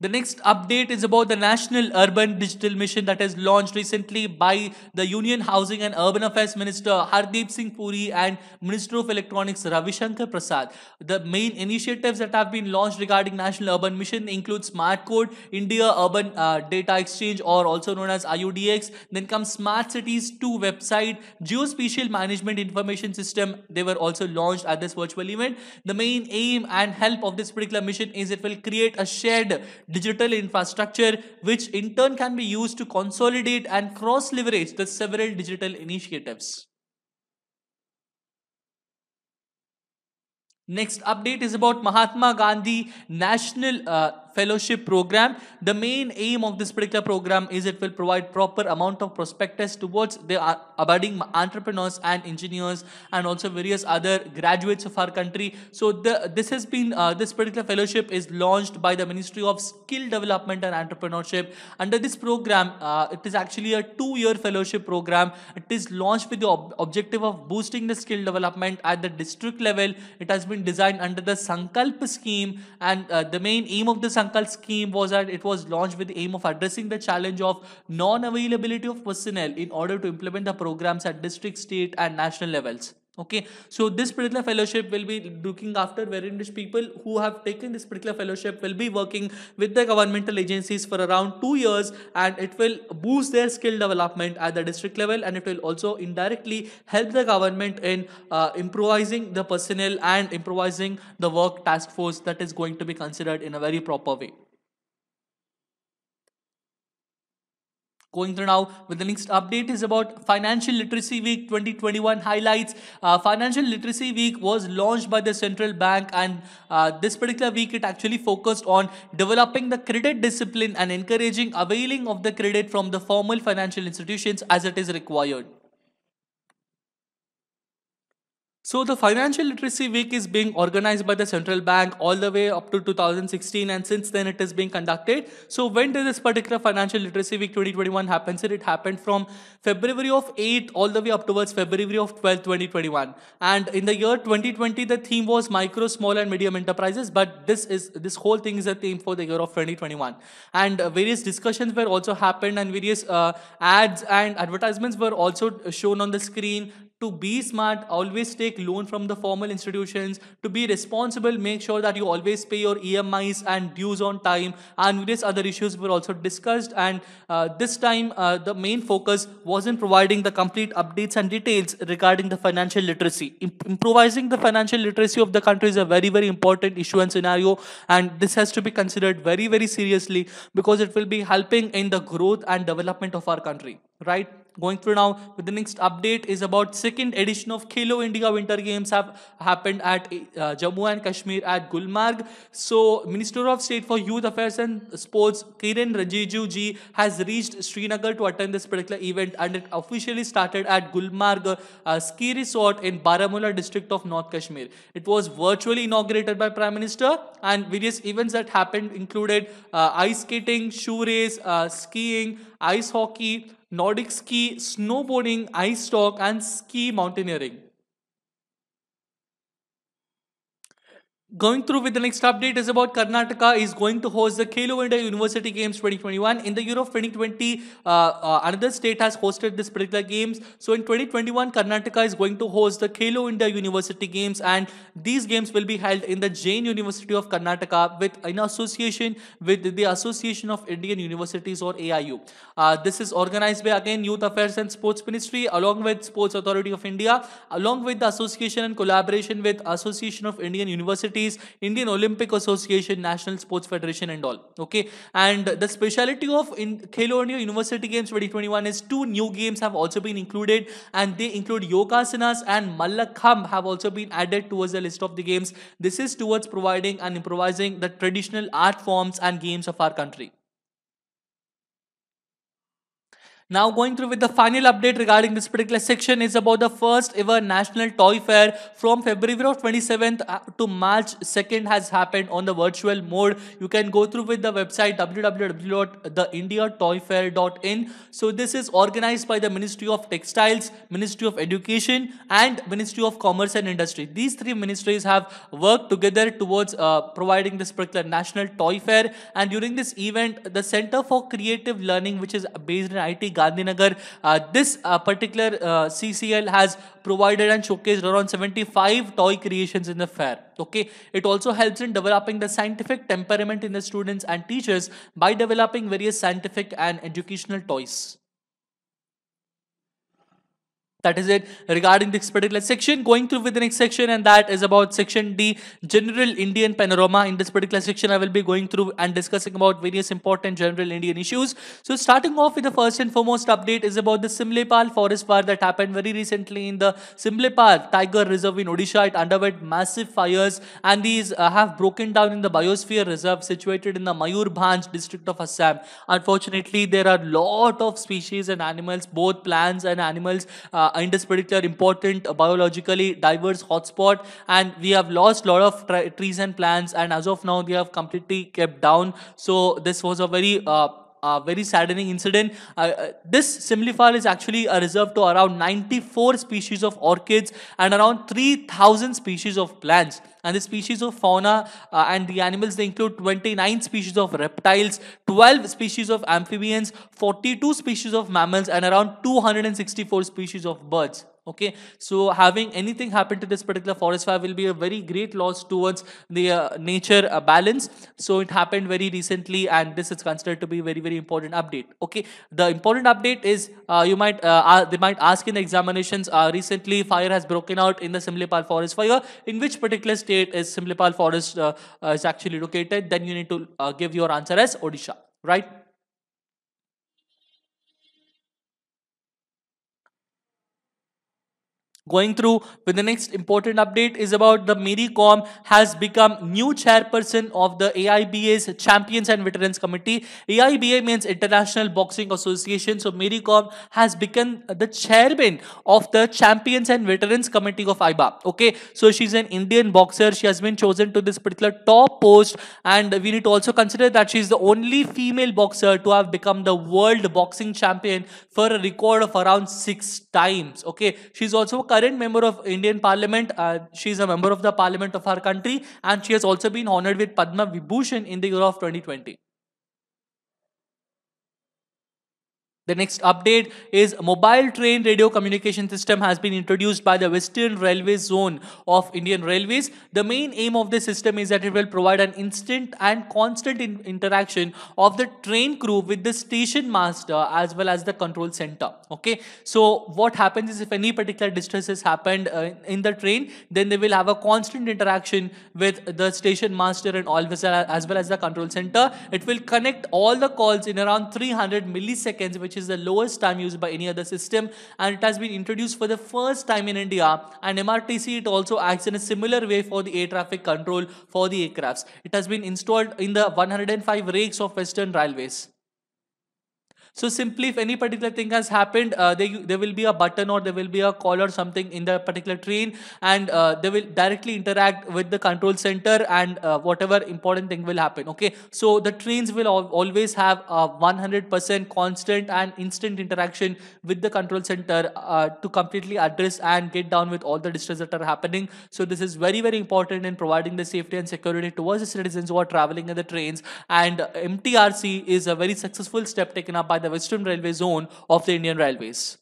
The next update is about the National Urban Digital Mission that is launched recently by the Union Housing and Urban Affairs Minister Hardeep Singh Puri and Minister of Electronics Ravi Shankar Prasad. The main initiatives that have been launched regarding National Urban Mission include Smart Code, India Urban uh, Data Exchange or also known as IUDX, then comes Smart Cities 2 website, Geospatial Management Information System. They were also launched at this virtual event. The main aim and help of this particular mission is it will create a shared digital infrastructure, which in turn can be used to consolidate and cross leverage the several digital initiatives. Next update is about Mahatma Gandhi National uh, fellowship program. The main aim of this particular program is it will provide proper amount of prospectus towards the uh, budding entrepreneurs and engineers and also various other graduates of our country. So the, this has been, uh, this particular fellowship is launched by the Ministry of Skill Development and Entrepreneurship. Under this program, uh, it is actually a two-year fellowship program. It is launched with the ob objective of boosting the skill development at the district level. It has been designed under the Sankalp scheme and uh, the main aim of the Sankalp Sankalp scheme was that it was launched with the aim of addressing the challenge of non-availability of personnel in order to implement the programs at district, state and national levels okay so this particular fellowship will be looking after very rich people who have taken this particular fellowship will be working with the governmental agencies for around two years and it will boost their skill development at the district level and it will also indirectly help the government in uh, improvising the personnel and improvising the work task force that is going to be considered in a very proper way Going through now with the next update is about Financial Literacy Week 2021 highlights. Uh, Financial Literacy Week was launched by the central bank and uh, this particular week it actually focused on developing the credit discipline and encouraging availing of the credit from the formal financial institutions as it is required. So the Financial Literacy Week is being organized by the central bank all the way up to 2016 and since then it is being conducted. So when did this particular Financial Literacy Week 2021 happen? it happened from February of 8th all the way up towards February of 12th, 2021. And in the year 2020, the theme was micro, small and medium enterprises. But this is this whole thing is a theme for the year of 2021. And various discussions were also happened and various uh, ads and advertisements were also shown on the screen to be smart always take loan from the formal institutions to be responsible make sure that you always pay your emis and dues on time and various other issues were also discussed and uh, this time uh, the main focus was in providing the complete updates and details regarding the financial literacy Im improvising the financial literacy of the country is a very very important issue and scenario and this has to be considered very very seriously because it will be helping in the growth and development of our country right going through now with the next update is about second edition of Kilo India Winter Games have happened at uh, Jammu and Kashmir at Gulmarg. So Minister of State for Youth Affairs and Sports Kiran Rajiju ji has reached Srinagar to attend this particular event and it officially started at Gulmarg uh, ski resort in Baramulla district of North Kashmir. It was virtually inaugurated by Prime Minister and various events that happened included uh, ice skating, shoe race, uh, skiing, ice hockey, Nordic ski, snowboarding, ice talk, and ski mountaineering. Going through with the next update is about Karnataka is going to host the Kalo India University Games 2021. In the year of 2020, uh, uh, another state has hosted this particular games. So in 2021, Karnataka is going to host the Kalo India University Games and these games will be held in the Jain University of Karnataka with in association with the Association of Indian Universities or AIU. Uh, this is organized by again Youth Affairs and Sports Ministry along with Sports Authority of India along with the association and collaboration with Association of Indian Universities Indian Olympic Association, National Sports Federation and all. Okay. And the speciality of in Khelo India University Games 2021 is two new games have also been included and they include Yogasanas and malakham have also been added towards the list of the games. This is towards providing and improvising the traditional art forms and games of our country. Now going through with the final update regarding this particular section is about the first ever National Toy Fair from February of 27th uh, to March 2nd has happened on the virtual mode. You can go through with the website www.theindiatoyfair.in. So this is organized by the Ministry of Textiles, Ministry of Education and Ministry of Commerce and Industry. These three ministries have worked together towards uh, providing this particular National Toy Fair and during this event the Center for Creative Learning which is based in IT Gandhinagar. Uh, this uh, particular uh, CCL has provided and showcased around 75 toy creations in the fair. Okay, it also helps in developing the scientific temperament in the students and teachers by developing various scientific and educational toys that is it regarding this particular section going through with the next section and that is about section d general indian panorama in this particular section i will be going through and discussing about various important general indian issues so starting off with the first and foremost update is about the simlipal forest fire that happened very recently in the simlipal tiger reserve in odisha it underwent massive fires and these uh, have broken down in the biosphere reserve situated in the mayurbhanj district of assam unfortunately there are lot of species and animals both plants and animals uh, uh, Indus particular important biologically diverse hotspot and we have lost a lot of trees and plants and as of now they have completely kept down so this was a very uh, a very saddening incident. Uh, uh this simlifile is actually uh, reserved to around 94 species of orchids and around 3000 species of plants. And the species of fauna uh, and the animals, they include 29 species of reptiles, 12 species of amphibians, 42 species of mammals and around 264 species of birds okay so having anything happen to this particular forest fire will be a very great loss towards the uh, nature uh, balance so it happened very recently and this is considered to be very very important update okay the important update is uh, you might uh, they might ask in examinations uh, recently fire has broken out in the simlipal forest fire in which particular state is simlipal forest uh, is actually located then you need to give your answer as odisha right Going through with the next important update is about the Mary Com has become new chairperson of the AIBA's Champions and Veterans Committee. AIBA means International Boxing Association. So Mary Com has become the chairman of the Champions and Veterans Committee of IBA. Okay, so she's an Indian boxer. She has been chosen to this particular top post and we need to also consider that she's the only female boxer to have become the world boxing champion for a record of around six times. Okay, she's also a current member of Indian Parliament. Uh, she is a member of the Parliament of our country, and she has also been honored with Padma Vibhushan in the year of 2020. The next update is mobile train radio communication system has been introduced by the Western Railway Zone of Indian Railways. The main aim of this system is that it will provide an instant and constant in interaction of the train crew with the station master as well as the control center. Okay, so what happens is if any particular distress has happened uh, in the train, then they will have a constant interaction with the station master and all uh, as well as the control center. It will connect all the calls in around 300 milliseconds, which is the lowest time used by any other system and it has been introduced for the first time in India and MRTC it also acts in a similar way for the air traffic control for the aircrafts. It has been installed in the 105 rakes of Western Railways. So simply if any particular thing has happened, uh, they, there will be a button or there will be a call or something in the particular train and uh, they will directly interact with the control center and uh, whatever important thing will happen. Okay. So the trains will always have a 100% constant and instant interaction with the control center uh, to completely address and get down with all the distress that are happening. So this is very, very important in providing the safety and security towards the citizens who are traveling in the trains and MTRC is a very successful step taken up by the the Western Railway zone of the Indian Railways.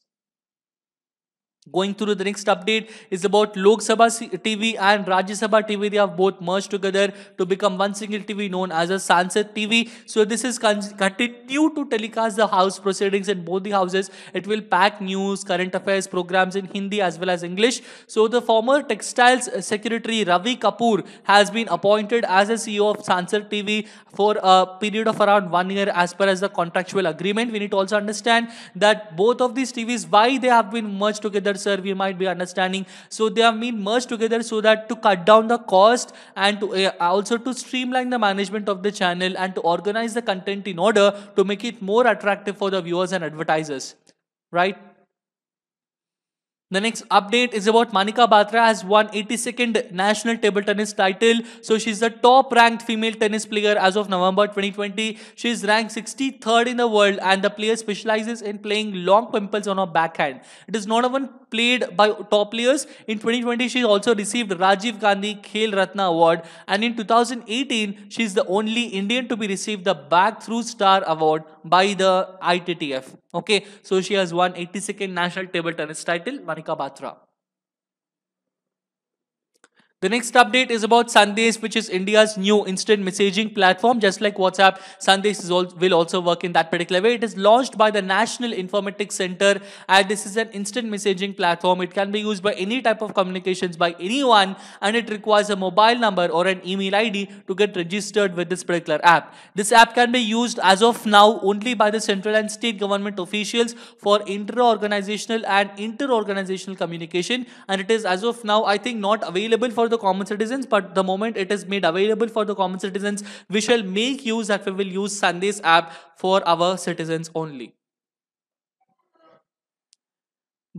Going through the next update is about Lok Sabha TV and Rajya Sabha TV. They have both merged together to become one single TV known as a Sansad TV. So this is continue to telecast the house proceedings in both the houses. It will pack news, current affairs, programs in Hindi as well as English. So the former textiles secretary Ravi Kapoor has been appointed as a CEO of Sansad TV for a period of around one year as per as the contractual agreement. We need to also understand that both of these TVs, why they have been merged together sir we might be understanding so they have been merged together so that to cut down the cost and to, uh, also to streamline the management of the channel and to organize the content in order to make it more attractive for the viewers and advertisers right the next update is about Manika Batra has won 82nd national table tennis title. So she's the top ranked female tennis player as of November 2020. She's ranked 63rd in the world and the player specializes in playing long pimples on her backhand. It is not even played by top players. In 2020, she also received Rajiv Gandhi Khel Ratna Award. And in 2018, she is the only Indian to be received the Back Through Star Award by the ITTF. Okay, so she has won 82nd National Table Tennis title, Manika Batra. The next update is about Sandesh, which is India's new instant messaging platform. Just like WhatsApp, Sandesh al will also work in that particular way. It is launched by the National Informatics Center and this is an instant messaging platform. It can be used by any type of communications by anyone and it requires a mobile number or an email ID to get registered with this particular app. This app can be used as of now only by the central and state government officials for inter organizational and inter-organizational communication and it is as of now I think not available for the the common citizens but the moment it is made available for the common citizens we shall make use that we will use Sunday's app for our citizens only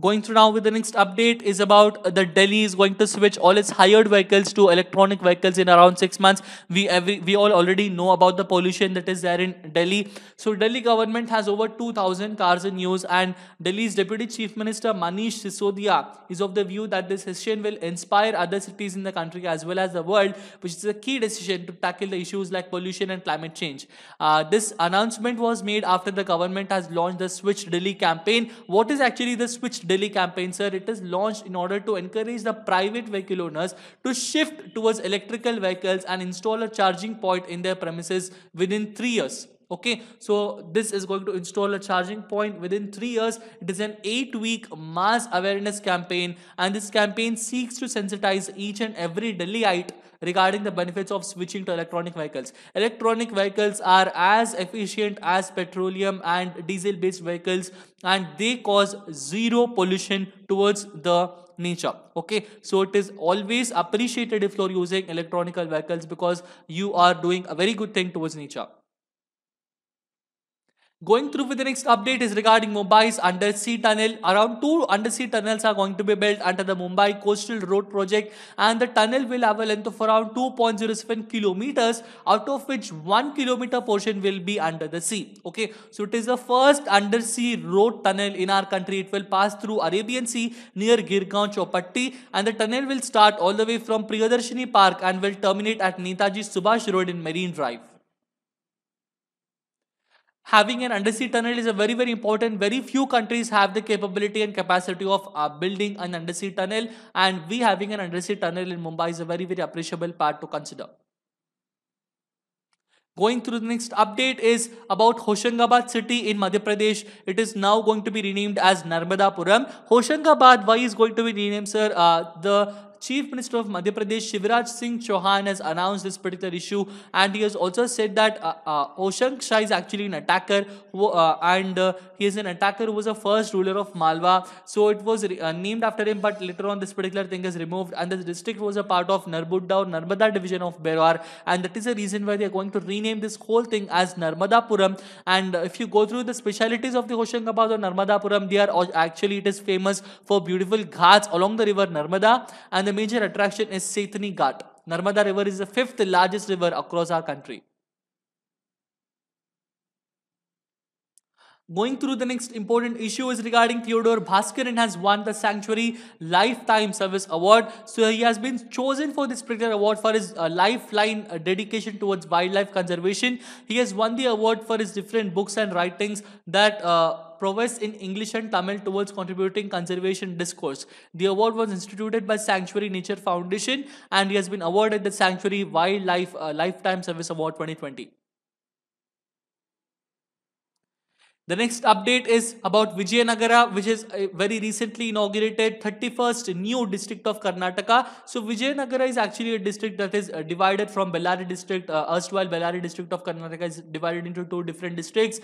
going through now with the next update is about the Delhi is going to switch all its hired vehicles to electronic vehicles in around six months. We every, we all already know about the pollution that is there in Delhi. So Delhi government has over 2,000 cars in use and Delhi's Deputy Chief Minister Manish Sisodia is of the view that this decision will inspire other cities in the country as well as the world, which is a key decision to tackle the issues like pollution and climate change. Uh, this announcement was made after the government has launched the Switch Delhi campaign. What is actually the Switch Delhi campaign, sir, it is launched in order to encourage the private vehicle owners to shift towards electrical vehicles and install a charging point in their premises within three years okay so this is going to install a charging point within three years it is an eight week mass awareness campaign and this campaign seeks to sensitize each and every delhiite regarding the benefits of switching to electronic vehicles. Electronic vehicles are as efficient as petroleum and diesel based vehicles and they cause zero pollution towards the nature okay so it is always appreciated if you're using electronic vehicles because you are doing a very good thing towards nature Going through with the next update is regarding Mumbai's undersea tunnel. Around two undersea tunnels are going to be built under the Mumbai Coastal Road project and the tunnel will have a length of around 2.07 kilometers out of which 1 kilometer portion will be under the sea. Okay, so it is the first undersea road tunnel in our country. It will pass through Arabian Sea near Girgaon Chopatti and the tunnel will start all the way from Priyadarshini Park and will terminate at Netaji Subhash Road in Marine Drive having an undersea tunnel is a very, very important. Very few countries have the capability and capacity of uh, building an undersea tunnel. And we having an undersea tunnel in Mumbai is a very, very appreciable part to consider. Going through the next update is about Hoshangabad city in Madhya Pradesh. It is now going to be renamed as Narmadapuram. Hoshangabad, why is going to be renamed, sir? Uh, the Chief Minister of Madhya Pradesh Shivraj Singh Chauhan has announced this particular issue and he has also said that uh, uh, Oshank Shah is actually an attacker who, uh, and uh, he is an attacker who was a first ruler of Malwa. So it was uh, named after him but later on this particular thing is removed and this district was a part of Narbudda or Narbada division of Berwar and that is the reason why they are going to rename this whole thing as Narmadapuram and if you go through the specialities of the Hoshangabad or Narmadapuram they are actually it is famous for beautiful ghats along the river Narmada and the major attraction is Setani Ghat. Narmada River is the fifth largest river across our country. Going through the next important issue is regarding Theodore Bhaskaran has won the Sanctuary Lifetime Service Award. So he has been chosen for this particular award for his uh, lifeline uh, dedication towards wildlife conservation. He has won the award for his different books and writings that uh, in English and Tamil towards contributing conservation discourse. The award was instituted by Sanctuary Nature Foundation and he has been awarded the Sanctuary Wildlife uh, Lifetime Service Award 2020. The next update is about Vijayanagara, which is uh, very recently inaugurated 31st new district of Karnataka. So Vijayanagara is actually a district that is uh, divided from Bellary district, uh, erstwhile Bellary district of Karnataka is divided into two different districts.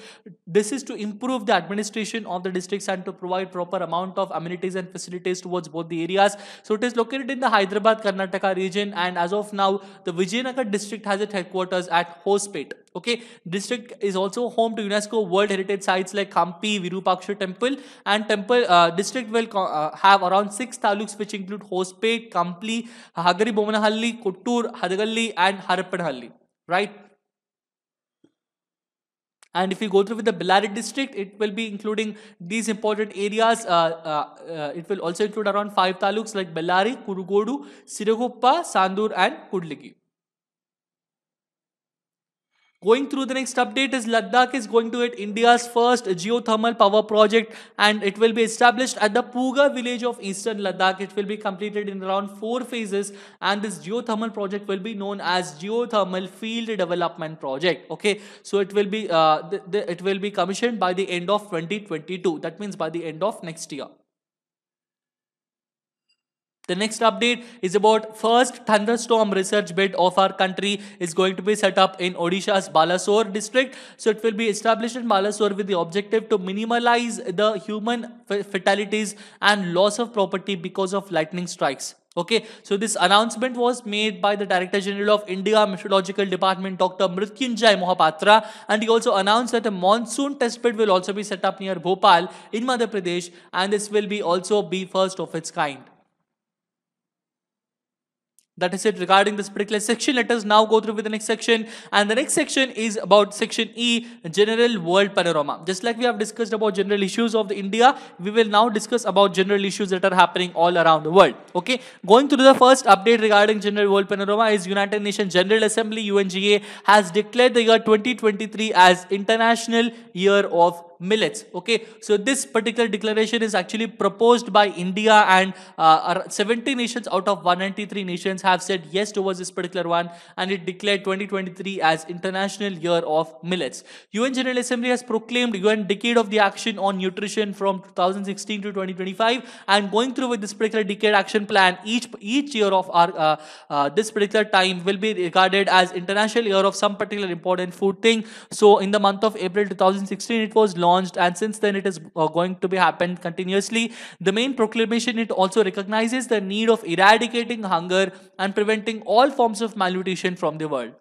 This is to improve the administration of the districts and to provide proper amount of amenities and facilities towards both the areas. So it is located in the Hyderabad, Karnataka region and as of now, the Vijayanagara district has its headquarters at Hospet. Okay, district is also home to UNESCO World Heritage Sites like Hampi, Virupaksha Temple and temple uh, district will uh, have around 6 taluks which include Hospet, Kampli, Hagari Bomanahalli, Kuttur, Hadagalli and Harappanhalli. Right? And if we go through with the Bellary district, it will be including these important areas. Uh, uh, uh, it will also include around five taluks like Bellary, Kurugodu, Siragoppa, Sandur and Kudligi. Going through the next update is Ladakh is going to get India's first geothermal power project and it will be established at the Puga village of eastern Ladakh. It will be completed in around 4 phases and this geothermal project will be known as Geothermal Field Development Project. Okay, so it will be, uh, it will be commissioned by the end of 2022. That means by the end of next year. The next update is about first thunderstorm research bed of our country is going to be set up in Odisha's Balasore district. So it will be established in Balasore with the objective to minimize the human fatalities and loss of property because of lightning strikes. Okay, so this announcement was made by the Director General of India Meteorological Department, Dr. Mrityunjay Mohapatra, and he also announced that a monsoon test bed will also be set up near Bhopal in Madhya Pradesh, and this will be also be first of its kind. That is it regarding this particular section. Let us now go through with the next section. And the next section is about section E, general world panorama. Just like we have discussed about general issues of the India, we will now discuss about general issues that are happening all around the world. Okay, going through the first update regarding general world panorama is United Nations General Assembly, UNGA, has declared the year 2023 as International Year of millets. Okay, so this particular declaration is actually proposed by India and uh, 70 nations out of 193 nations have said yes towards this particular one and it declared 2023 as International Year of Millets. UN General Assembly has proclaimed UN Decade of the Action on Nutrition from 2016 to 2025 and going through with this particular decade action plan each each year of our uh, uh, this particular time will be regarded as International Year of some particular important food thing. So in the month of April 2016 it was launched launched and since then it is uh, going to be happened continuously. The main proclamation it also recognizes the need of eradicating hunger and preventing all forms of malnutrition from the world.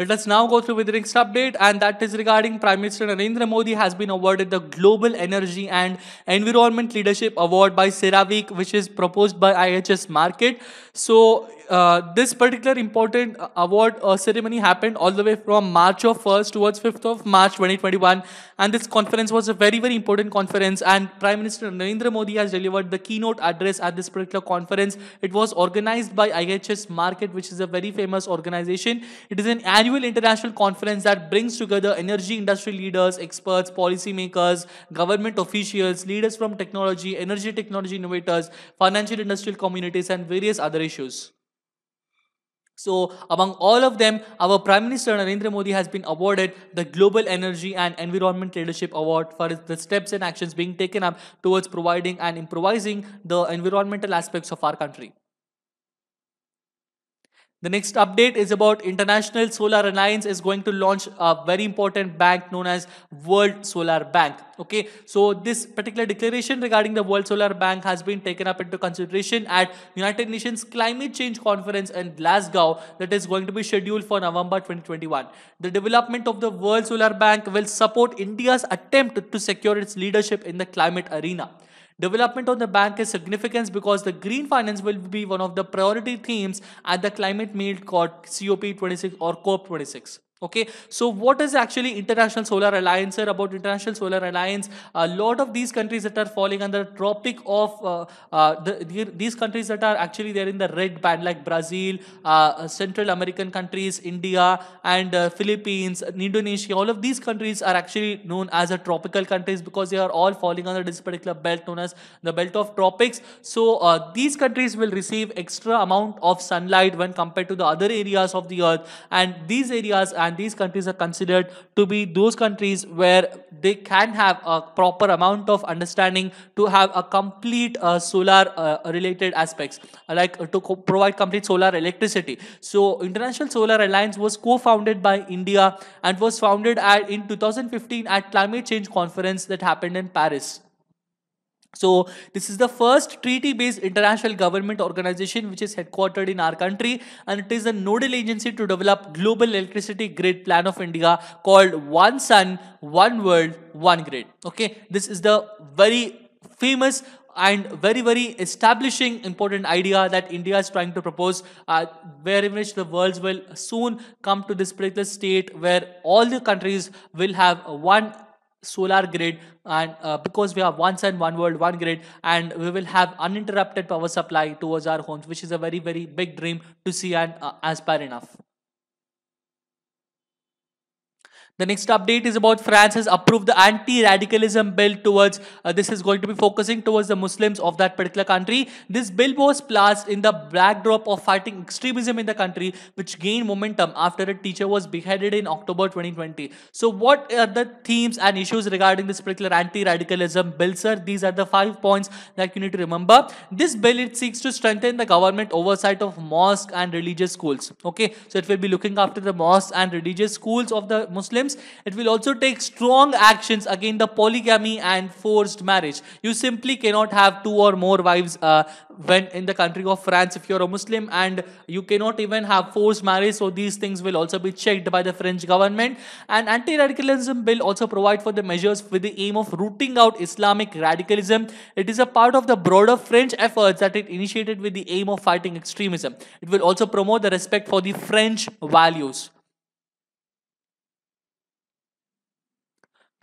Let us now go through with the next update and that is regarding Prime Minister Narendra Modi has been awarded the Global Energy and Environment Leadership Award by Ceravik, which is proposed by IHS Market. So uh, this particular important uh, award uh, ceremony happened all the way from March of 1st towards 5th of March 2021. And this conference was a very, very important conference. And Prime Minister Narendra Modi has delivered the keynote address at this particular conference. It was organized by IHS Market, which is a very famous organization. It is an annual international conference that brings together energy industry leaders, experts, policymakers, government officials, leaders from technology, energy technology innovators, financial industrial communities, and various other issues. So among all of them, our Prime Minister Narendra Modi has been awarded the Global Energy and Environment Leadership Award for the steps and actions being taken up towards providing and improvising the environmental aspects of our country. The next update is about International Solar Alliance is going to launch a very important bank known as World Solar Bank. Okay, so this particular declaration regarding the World Solar Bank has been taken up into consideration at United Nations Climate Change Conference in Glasgow that is going to be scheduled for November 2021. The development of the World Solar Bank will support India's attempt to secure its leadership in the climate arena. Development of the bank is significant because the green finance will be one of the priority themes at the Climate Meet COP26 or COP26. Okay, so what is actually International Solar Alliance? Sir, about International Solar Alliance, a lot of these countries that are falling under the tropic of uh, uh, the, these countries that are actually there in the red band, like Brazil, uh, uh Central American countries, India, and uh, Philippines, Indonesia. All of these countries are actually known as a tropical countries because they are all falling under this particular belt known as the belt of tropics. So uh, these countries will receive extra amount of sunlight when compared to the other areas of the earth, and these areas and and these countries are considered to be those countries where they can have a proper amount of understanding to have a complete uh, solar uh, related aspects like uh, to provide complete solar electricity so international solar alliance was co-founded by india and was founded at, in 2015 at climate change conference that happened in paris so this is the first treaty-based international government organization which is headquartered in our country and it is a nodal agency to develop global electricity grid plan of India called One Sun, One World, One Grid. Okay, this is the very famous and very very establishing important idea that India is trying to propose uh, where in which the world will soon come to this particular state where all the countries will have one solar grid and uh, because we have one sun one world one grid and we will have uninterrupted power supply towards our homes which is a very very big dream to see and uh, aspire enough the next update is about France has approved the anti-radicalism bill towards, uh, this is going to be focusing towards the Muslims of that particular country. This bill was placed in the backdrop of fighting extremism in the country, which gained momentum after a teacher was beheaded in October 2020. So what are the themes and issues regarding this particular anti-radicalism bill, sir? These are the five points that you need to remember. This bill, it seeks to strengthen the government oversight of mosque and religious schools. Okay, so it will be looking after the mosques and religious schools of the Muslims it will also take strong actions against the polygamy and forced marriage. You simply cannot have two or more wives uh, when in the country of France if you're a Muslim, and you cannot even have forced marriage. So these things will also be checked by the French government. And anti-radicalism bill also provide for the measures with the aim of rooting out Islamic radicalism. It is a part of the broader French efforts that it initiated with the aim of fighting extremism. It will also promote the respect for the French values.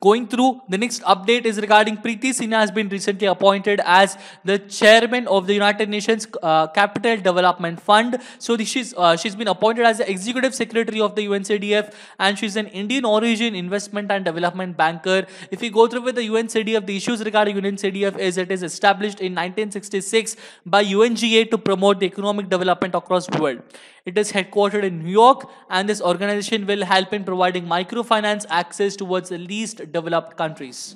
Going through, the next update is regarding Preeti Sinha has been recently appointed as the chairman of the United Nations uh, Capital Development Fund. So she's uh, she's been appointed as the executive secretary of the UNCDF, and she's an Indian origin investment and development banker. If we go through with the UNCDF, the issues regarding UNCDF is it is established in 1966 by UNGA to promote the economic development across the world. It is headquartered in New York, and this organization will help in providing microfinance access towards the least developed countries.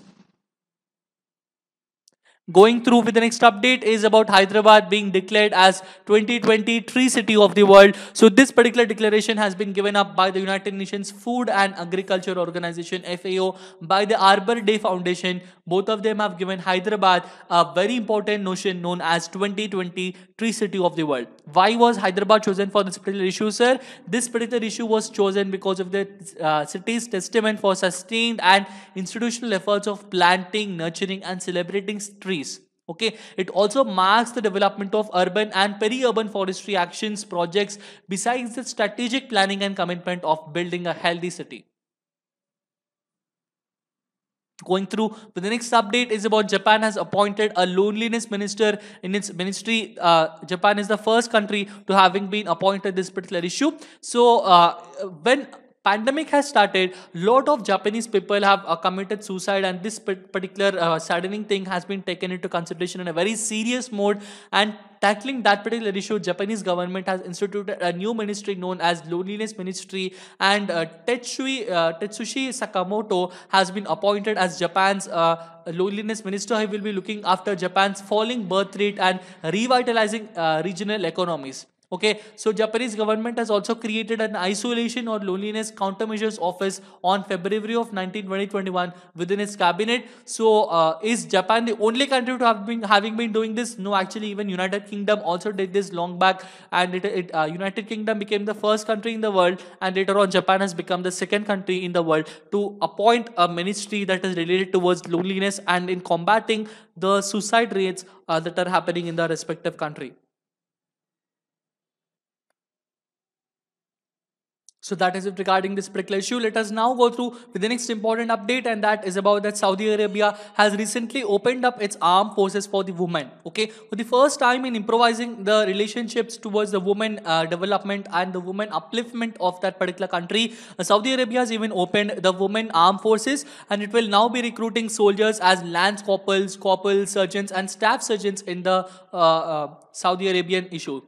Going through with the next update is about Hyderabad being declared as 2023 City of the World. So this particular declaration has been given up by the United Nations Food and Agriculture Organization FAO by the Arbor Day Foundation. Both of them have given Hyderabad a very important notion known as 2023 City of the World. Why was Hyderabad chosen for this particular issue, sir? This particular issue was chosen because of the uh, city's testament for sustained and institutional efforts of planting, nurturing and celebrating street boundaries. Okay, it also marks the development of urban and peri-urban forestry actions projects besides the strategic planning and commitment of building a healthy city going through. the next update is about Japan has appointed a loneliness minister in its ministry. Uh, Japan is the first country to having been appointed this particular issue. So uh, when pandemic has started lot of japanese people have uh, committed suicide and this particular uh, saddening thing has been taken into consideration in a very serious mode and tackling that particular issue japanese government has instituted a new ministry known as loneliness ministry and uh, Tetsui, uh, tetsushi sakamoto has been appointed as japan's uh, loneliness minister he will be looking after japan's falling birth rate and revitalizing uh, regional economies Okay, so Japanese government has also created an isolation or loneliness countermeasures office on February of 19, 2021 within its cabinet. So uh, is Japan the only country to have been having been doing this? No, actually even United Kingdom also did this long back and it, it uh, United Kingdom became the first country in the world and later on Japan has become the second country in the world to appoint a ministry that is related towards loneliness and in combating the suicide rates uh, that are happening in the respective country. So that is it regarding this particular issue. Let us now go through with the next important update and that is about that Saudi Arabia has recently opened up its armed forces for the women. Okay, for the first time in improvising the relationships towards the women uh, development and the women upliftment of that particular country, uh, Saudi Arabia has even opened the women armed forces and it will now be recruiting soldiers as lance corporals, corporals, surgeons and staff surgeons in the uh, uh Saudi Arabian issue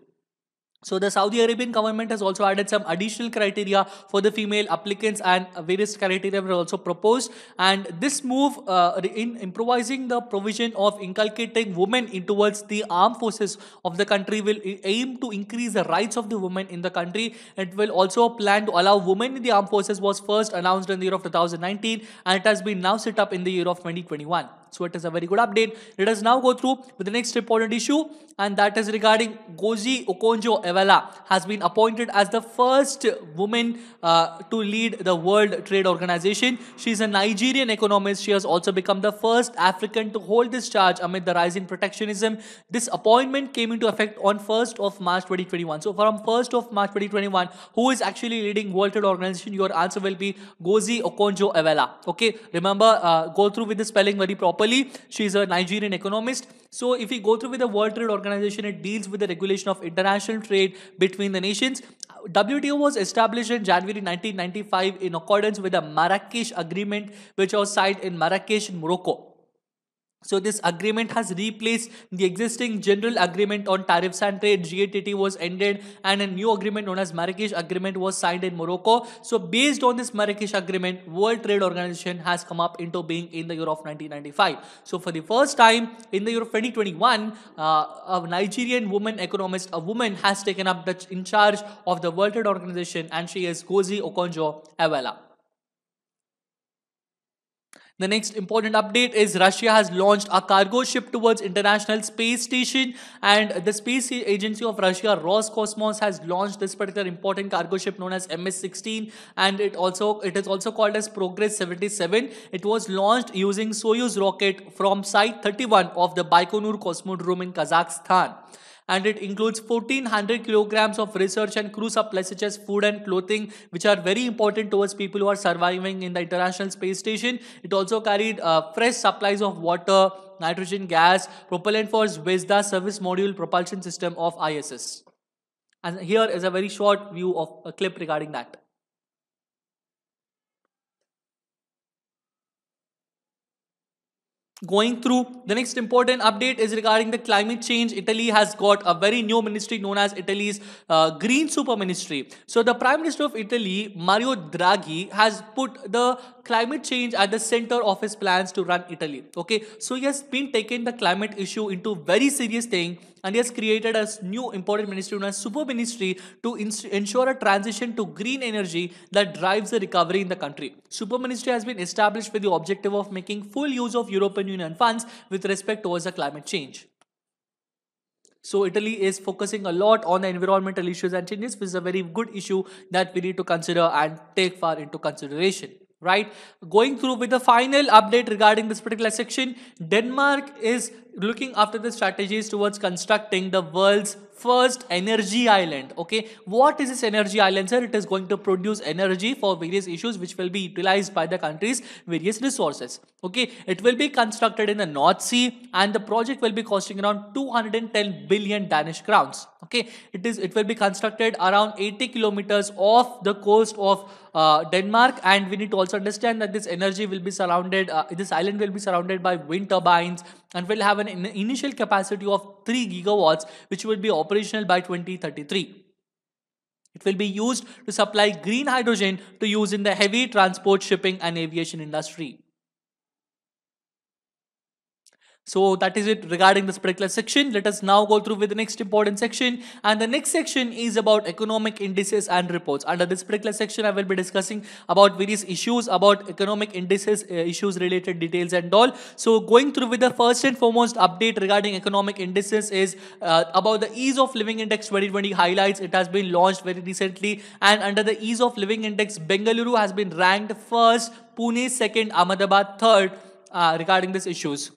so the Saudi Arabian government has also added some additional criteria for the female applicants and various criteria were also proposed. And this move uh, in improvising the provision of inculcating women in towards the armed forces of the country will aim to increase the rights of the women in the country. It will also plan to allow women in the armed forces was first announced in the year of 2019 and it has been now set up in the year of 2021. So it is a very good update. Let us now go through with the next important issue and that is regarding Gozi Okonjo-Iweala has been appointed as the first woman uh, to lead the World Trade Organization. She is a Nigerian economist. She has also become the first African to hold this charge amid the rise in protectionism. This appointment came into effect on 1st of March 2021. So from 1st of March 2021, who is actually leading World Trade Organization? Your answer will be Gozi Okonjo-Iweala. Okay, remember uh, go through with the spelling very properly properly. She's a Nigerian economist. So if we go through with the World Trade Organization, it deals with the regulation of international trade between the nations. WTO was established in January 1995 in accordance with the Marrakesh Agreement, which was signed in Marrakesh, Morocco. So this agreement has replaced the existing general agreement on tariffs and trade. GATT was ended and a new agreement known as Marrakesh Agreement was signed in Morocco. So based on this Marrakesh Agreement, World Trade Organization has come up into being in the year of 1995. So for the first time in the year of 2021, uh, a Nigerian woman economist, a woman has taken up the in charge of the World Trade Organization and she is Gozi Okonjo-Iweala. The next important update is Russia has launched a cargo ship towards International Space Station and the Space Agency of Russia Roscosmos has launched this particular important cargo ship known as MS-16 and it also it is also called as Progress 77. It was launched using Soyuz rocket from Site 31 of the Baikonur Cosmodrome in Kazakhstan and it includes 1400 kilograms of research and crew supplies such as food and clothing which are very important towards people who are surviving in the International Space Station. It also carried uh, fresh supplies of water, nitrogen gas, propellant for Zvezda service module propulsion system of ISS. And here is a very short view of a clip regarding that. going through. The next important update is regarding the climate change. Italy has got a very new ministry known as Italy's uh, Green Super Ministry. So the Prime Minister of Italy, Mario Draghi, has put the climate change at the center of his plans to run Italy. Okay, so he has been taking the climate issue into very serious thing and he has created a new important ministry known as super ministry to ensure a transition to green energy that drives the recovery in the country. Super ministry has been established with the objective of making full use of European Union funds with respect towards the climate change. So Italy is focusing a lot on the environmental issues and changes, which is a very good issue that we need to consider and take far into consideration right? Going through with the final update regarding this particular section, Denmark is looking after the strategies towards constructing the world's first energy island okay what is this energy island sir it is going to produce energy for various issues which will be utilized by the country's various resources okay it will be constructed in the north sea and the project will be costing around 210 billion danish crowns okay it is it will be constructed around 80 kilometers off the coast of uh, Denmark. And we need to also understand that this energy will be surrounded, uh, this island will be surrounded by wind turbines and will have an in initial capacity of 3 gigawatts, which will be operational by 2033. It will be used to supply green hydrogen to use in the heavy transport, shipping and aviation industry. So that is it regarding this particular section. Let us now go through with the next important section. And the next section is about economic indices and reports. Under this particular section, I will be discussing about various issues about economic indices, uh, issues related details and all. So going through with the first and foremost update regarding economic indices is uh, about the ease of living index 2020 highlights. It has been launched very recently. And under the ease of living index, Bengaluru has been ranked first, Pune second, Ahmedabad third uh, regarding these issues.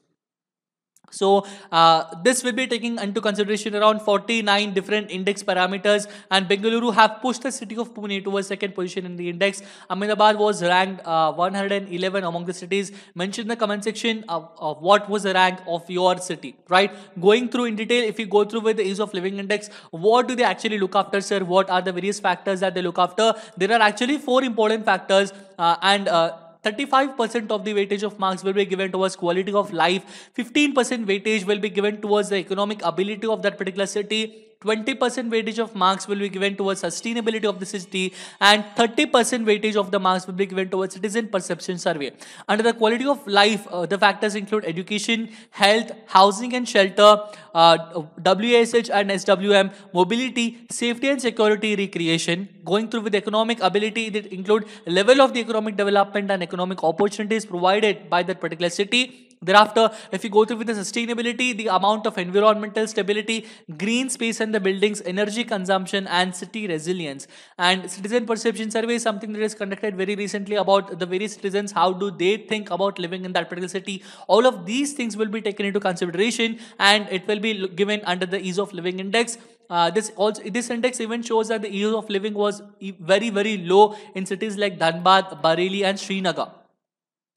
So uh, this will be taking into consideration around 49 different index parameters and Bengaluru have pushed the city of Pune to a second position in the index. Ahmedabad was ranked uh, 111 among the cities. Mention in the comment section of, of, what was the rank of your city, right? Going through in detail, if you go through with the ease of living index, what do they actually look after, sir? What are the various factors that they look after? There are actually four important factors uh, and uh, 35% of the weightage of marks will be given towards quality of life. 15% weightage will be given towards the economic ability of that particular city. 20% weightage of marks will be given towards sustainability of the city and 30% weightage of the marks will be given towards citizen perception survey. Under the quality of life, uh, the factors include education, health, housing and shelter, uh, WASH and SWM, mobility, safety and security, recreation. Going through with economic ability that include level of the economic development and economic opportunities provided by that particular city Thereafter, if you go through with the sustainability, the amount of environmental stability, green space and the buildings, energy consumption and city resilience. And citizen perception survey is something that is conducted very recently about the various citizens, how do they think about living in that particular city. All of these things will be taken into consideration and it will be given under the ease of living index. Uh, this also this index even shows that the ease of living was very very low in cities like Dhanbad, Bareilly and Srinagar.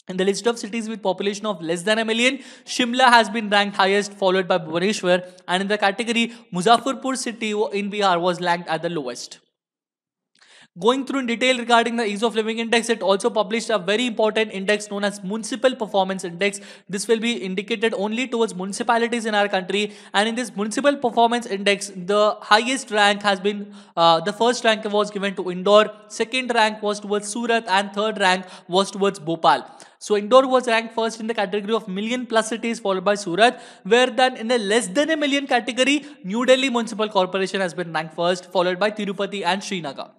In the list of cities with population of less than a million, Shimla has been ranked highest, followed by Bhubaneswar. And in the category, Muzaffarpur city in Bihar was ranked at the lowest. Going through in detail regarding the ease of living index, it also published a very important index known as municipal performance index. This will be indicated only towards municipalities in our country. And in this municipal performance index, the highest rank has been, uh, the first rank was given to Indore, second rank was towards Surat and third rank was towards Bhopal. So Indore was ranked first in the category of million plus cities followed by Surat, where then in the less than a million category, New Delhi Municipal Corporation has been ranked first followed by Tirupati and Srinagar.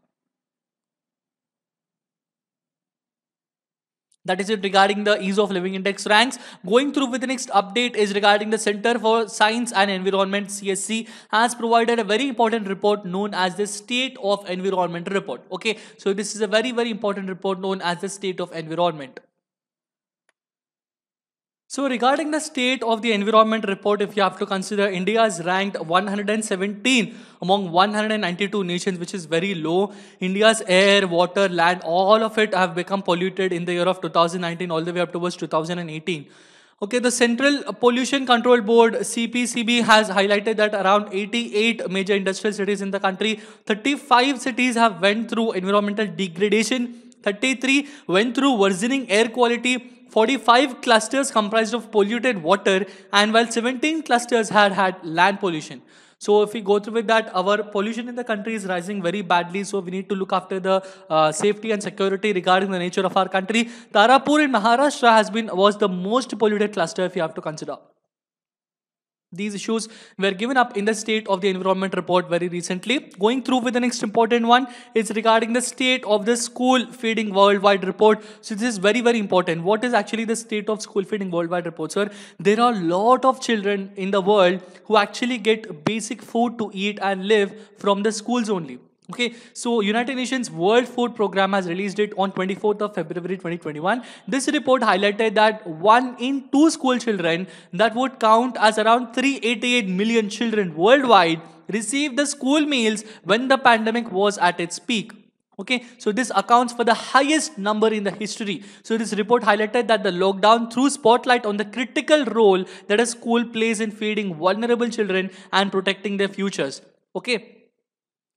That is it regarding the ease of living index ranks. Going through with the next update is regarding the Center for Science and Environment CSC has provided a very important report known as the State of Environment Report. Okay, so this is a very very important report known as the State of Environment. So regarding the state of the environment report, if you have to consider India is ranked 117 among 192 nations, which is very low. India's air, water, land, all of it have become polluted in the year of 2019 all the way up towards 2018. Okay, the Central Pollution Control Board, CPCB, has highlighted that around 88 major industrial cities in the country, 35 cities have went through environmental degradation, 33 went through worsening air quality, 45 clusters comprised of polluted water and while 17 clusters had had land pollution. So if we go through with that, our pollution in the country is rising very badly. So we need to look after the uh, safety and security regarding the nature of our country. Tarapur in Maharashtra has been was the most polluted cluster if you have to consider. These issues were given up in the state of the environment report very recently. Going through with the next important one is regarding the state of the school feeding worldwide report. So this is very, very important. What is actually the state of school feeding worldwide report? Sir, there are a lot of children in the world who actually get basic food to eat and live from the schools only. Okay, so United Nations World Food Program has released it on 24th of February 2021. This report highlighted that one in two school children that would count as around 388 million children worldwide received the school meals when the pandemic was at its peak. Okay, so this accounts for the highest number in the history. So this report highlighted that the lockdown threw spotlight on the critical role that a school plays in feeding vulnerable children and protecting their futures. Okay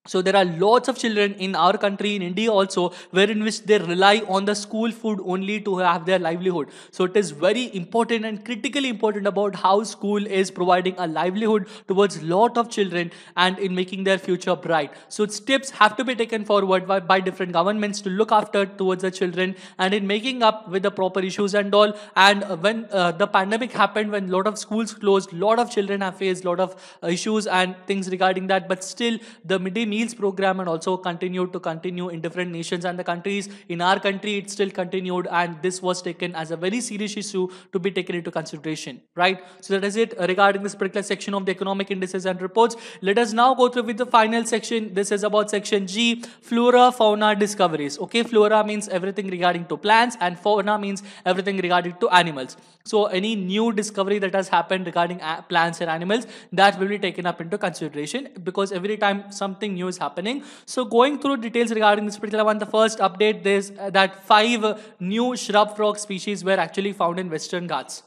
so there are lots of children in our country in India also wherein which they rely on the school food only to have their livelihood. So it is very important and critically important about how school is providing a livelihood towards lot of children and in making their future bright. So steps have to be taken forward by, by different governments to look after towards the children and in making up with the proper issues and all. And when uh, the pandemic happened, when lot of schools closed, lot of children have faced lot of uh, issues and things regarding that. But still the midday program and also continued to continue in different nations and the countries. In our country, it still continued and this was taken as a very serious issue to be taken into consideration, right? So that is it regarding this particular section of the economic indices and reports. Let us now go through with the final section. This is about section G, flora, fauna discoveries. Okay, flora means everything regarding to plants and fauna means everything regarding to animals. So any new discovery that has happened regarding plants and animals, that will be taken up into consideration because every time something new is happening. So going through details regarding this particular one, the first update is uh, that five new shrub frog species were actually found in Western Ghats.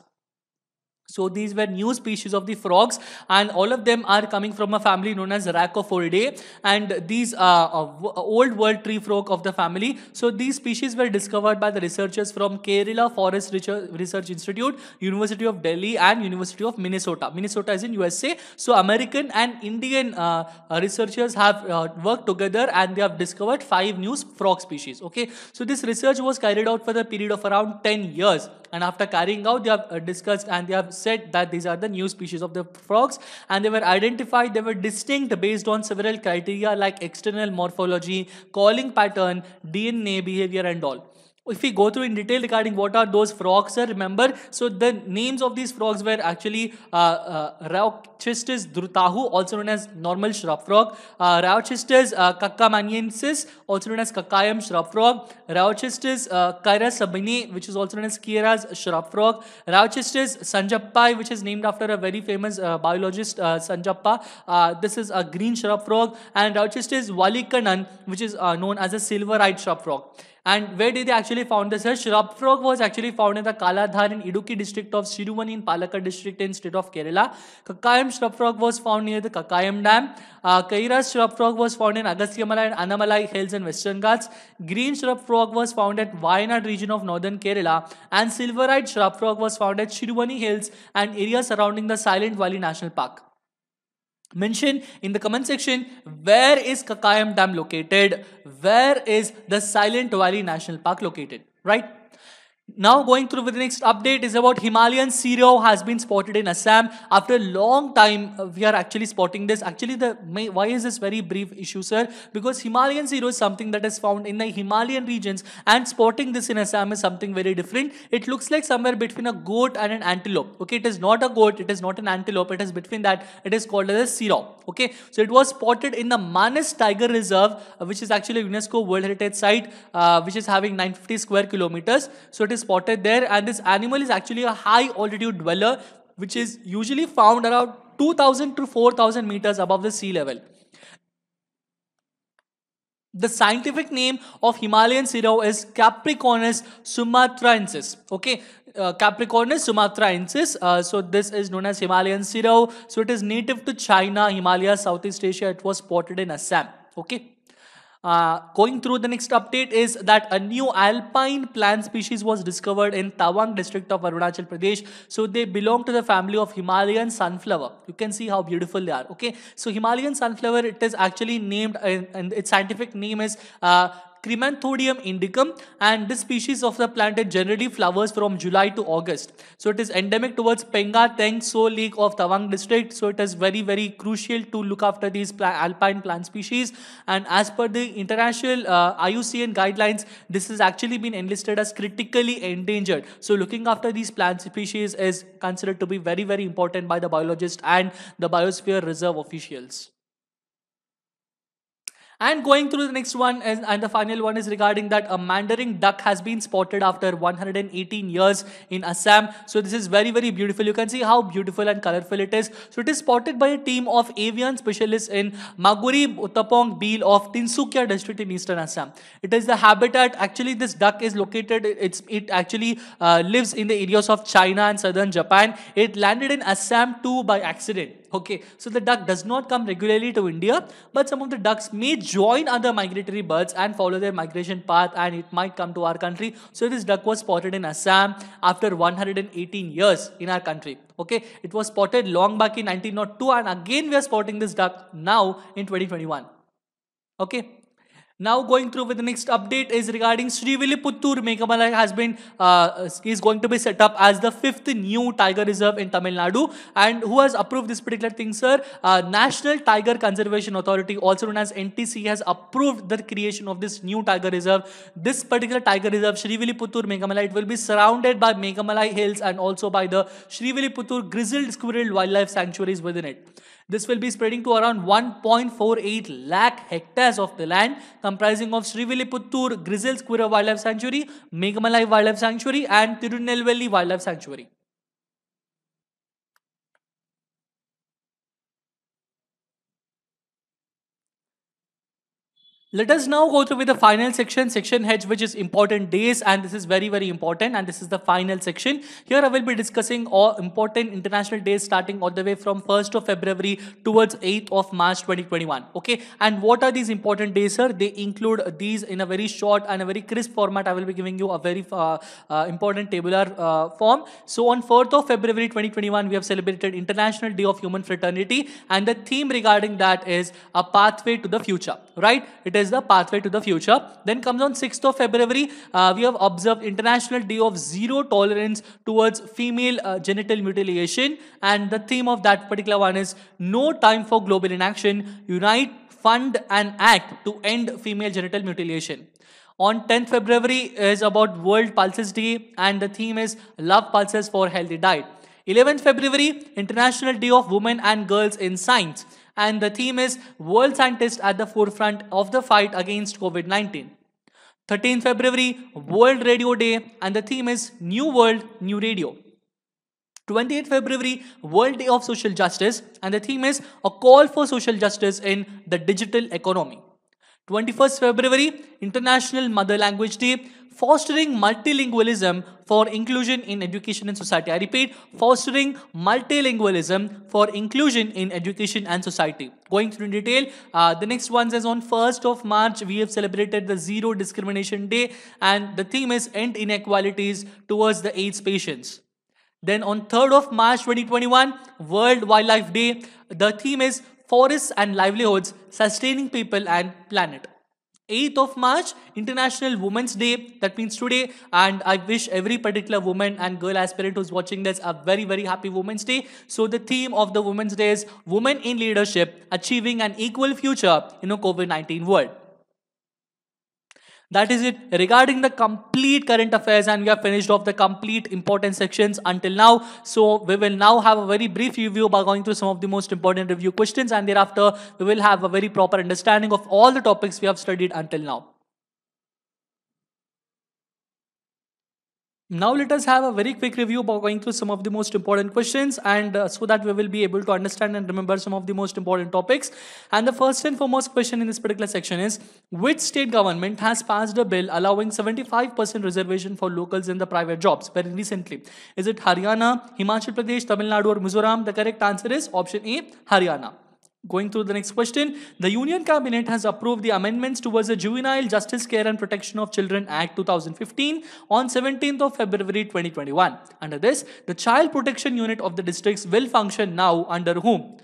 So these were new species of the frogs and all of them are coming from a family known as Rhacophoridae and these are uh, uh, old world tree frog of the family. So these species were discovered by the researchers from Kerala Forest Research Institute, University of Delhi and University of Minnesota. Minnesota is in USA. So American and Indian uh, uh, researchers have uh, worked together and they have discovered five new frog species. Okay. So this research was carried out for the period of around 10 years and after carrying out, they have uh, discussed and they have said that these are the new species of the frogs and they were identified, they were distinct based on several criteria like external morphology, calling pattern, DNA behavior and all if we go through in detail regarding what are those frogs, sir, remember, so the names of these frogs were actually uh, uh, drutahu, also known as normal shrub frog, uh, kakamaniensis, uh, also known as kakayam shrub frog, Rauchestis uh, sabini, which is also known as Kiera's shrub frog, Rauchestis sanjappai, which is named after a very famous uh, biologist, uh, Sanjappa. Uh, this is a green shrub frog, and Rauchestis walikanan, which is uh, known as a silver-eyed shrub frog. And where did they actually found this? Here? Shrub frog was actually found in the Kaladhar in Iduki district of Siruvani in Palakkad district in state of Kerala. Kakayam shrub frog was found near the Kakayam dam. Uh, Kaira shrub frog was found in Agasyamala and Anamalai hills in Western Ghats. Green shrub frog was found at Wayanad region of northern Kerala. And silverite shrub frog was found at Siruvani hills and areas surrounding the Silent Valley National Park mention in the comment section where is Kakayam Dam located, where is the Silent Valley National Park located, right? Now going through with the next update is about Himalayan sea row has been spotted in Assam. After a long time, uh, we are actually spotting this. Actually, the why is this very brief issue, sir? Because Himalayan sea row is something that is found in the Himalayan regions and spotting this in Assam is something very different. It looks like somewhere between a goat and an antelope. Okay, it is not a goat, it is not an antelope, it is between that. It is called as a sea row. Okay, so it was spotted in the Manas Tiger Reserve, uh, which is actually a UNESCO World Heritage Site, uh, which is having 950 square kilometers. So it is is spotted there and this animal is actually a high altitude dweller which is usually found around 2000 to 4000 meters above the sea level. The scientific name of Himalayan sirrow is Capricornus sumatraensis. Okay, uh, Capricornus sumatraensis. Uh, so this is known as Himalayan sirrow. So it is native to China, Himalaya, Southeast Asia. It was spotted in Assam. Okay. Uh, going through the next update is that a new alpine plant species was discovered in Tawang district of Arunachal Pradesh. So they belong to the family of Himalayan sunflower. You can see how beautiful they are. Okay, so Himalayan sunflower it is actually named and, uh, and its scientific name is uh, Cremantodium indicum and this species of the plant generally flowers from July to August. So it is endemic towards Penga Teng So Lake of Tawang district. So it is very very crucial to look after these pla alpine plant species and as per the international uh, IUCN guidelines this has actually been enlisted as critically endangered. So looking after these plant species is considered to be very very important by the biologists and the biosphere reserve officials. And going through the next one is, and the final one is regarding that a mandarin duck has been spotted after 118 years in Assam. So this is very, very beautiful. You can see how beautiful and colorful it is. So it is spotted by a team of avian specialists in Maguri Utapong Beel of Tinsukia district in eastern Assam. It is the habitat. Actually, this duck is located, it's, it actually uh, lives in the areas of China and southern Japan. It landed in Assam too by accident. Okay, so the duck does not come regularly to India, but some of the ducks may join other migratory birds and follow their migration path and it might come to our country. So this duck was spotted in Assam after 118 years in our country. Okay, it was spotted long back in 1902 and again we are spotting this duck now in 2021. Okay. Now going through with the next update is regarding Sriviliputtur. Megamala has been, uh, is going to be set up as the fifth new tiger reserve in Tamil Nadu. And who has approved this particular thing, sir? Uh, National Tiger Conservation Authority, also known as NTC, has approved the creation of this new tiger reserve. This particular tiger reserve, Sriviliputtur Megamala, it will be surrounded by Megamalai Hills and also by the Sriviliputtur Grizzled Squirrel Wildlife Sanctuaries within it. This will be spreading to around 1.48 lakh hectares of the land comprising of Srivilliputtur Grizzle Squirrel Wildlife Sanctuary, Megamalai Wildlife Sanctuary and Tirunelveli Wildlife Sanctuary. Let us now go through with the final section, section H, which is important days and this is very, very important and this is the final section. Here I will be discussing all important international days starting all the way from 1st of February towards 8th of March 2021. Okay, and what are these important days sir? They include these in a very short and a very crisp format. I will be giving you a very uh, uh, important tabular uh, form. So on 4th of February 2021, we have celebrated International Day of Human Fraternity and the theme regarding that is a pathway to the future, right? It is the pathway to the future. Then comes on 6th of February, uh, we have observed International Day of Zero Tolerance towards Female uh, Genital Mutilation. And the theme of that particular one is No Time for Global Inaction, Unite, Fund and Act to End Female Genital Mutilation. On 10th February is about World Pulses Day and the theme is Love Pulses for Healthy Diet. 11th February, International Day of Women and Girls in Science and the theme is World Scientists at the Forefront of the Fight Against COVID-19. 13 February, World Radio Day, and the theme is New World, New Radio. 28 February, World Day of Social Justice, and the theme is A Call for Social Justice in the Digital Economy. 21st February, International Mother Language Day, fostering multilingualism for inclusion in education and society. I repeat, fostering multilingualism for inclusion in education and society. Going through in detail, uh, the next one says on 1st of March, we have celebrated the Zero Discrimination Day and the theme is End Inequalities Towards the AIDS Patients. Then on 3rd of March 2021, World Wildlife Day, the theme is forests and livelihoods, sustaining people and planet. 8th of March, International Women's Day. That means today. And I wish every particular woman and girl aspirant who's watching this a very, very happy Women's Day. So the theme of the Women's Day is Women in Leadership, Achieving an Equal Future in a COVID-19 World. That is it regarding the complete current affairs and we have finished off the complete important sections until now. So we will now have a very brief review by going through some of the most important review questions and thereafter we will have a very proper understanding of all the topics we have studied until now. Now let us have a very quick review about going through some of the most important questions and uh, so that we will be able to understand and remember some of the most important topics. And the first and foremost question in this particular section is which state government has passed a bill allowing 75% reservation for locals in the private jobs very recently? Is it Haryana, Himachal Pradesh, Tamil Nadu or Mizoram? The correct answer is option A, Haryana. Going through the next question, the Union Cabinet has approved the amendments towards the Juvenile Justice Care and Protection of Children Act 2015 on 17th of February 2021. Under this, the Child Protection Unit of the districts will function now under whom?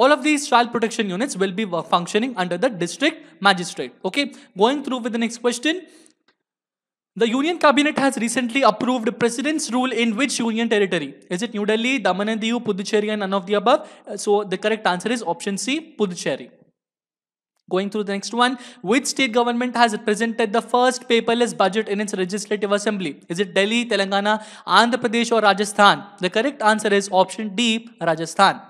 all of these child protection units will be uh, functioning under the district magistrate okay going through with the next question the Union Cabinet has recently approved President's rule in which Union territory? Is it New Delhi, Daman and Diu, Puducherry and none of the above? Uh, so the correct answer is option C, Puducherry. Going through the next one, which state government has presented the first paperless budget in its legislative assembly? Is it Delhi, Telangana, Andhra Pradesh or Rajasthan? The correct answer is option D, Rajasthan.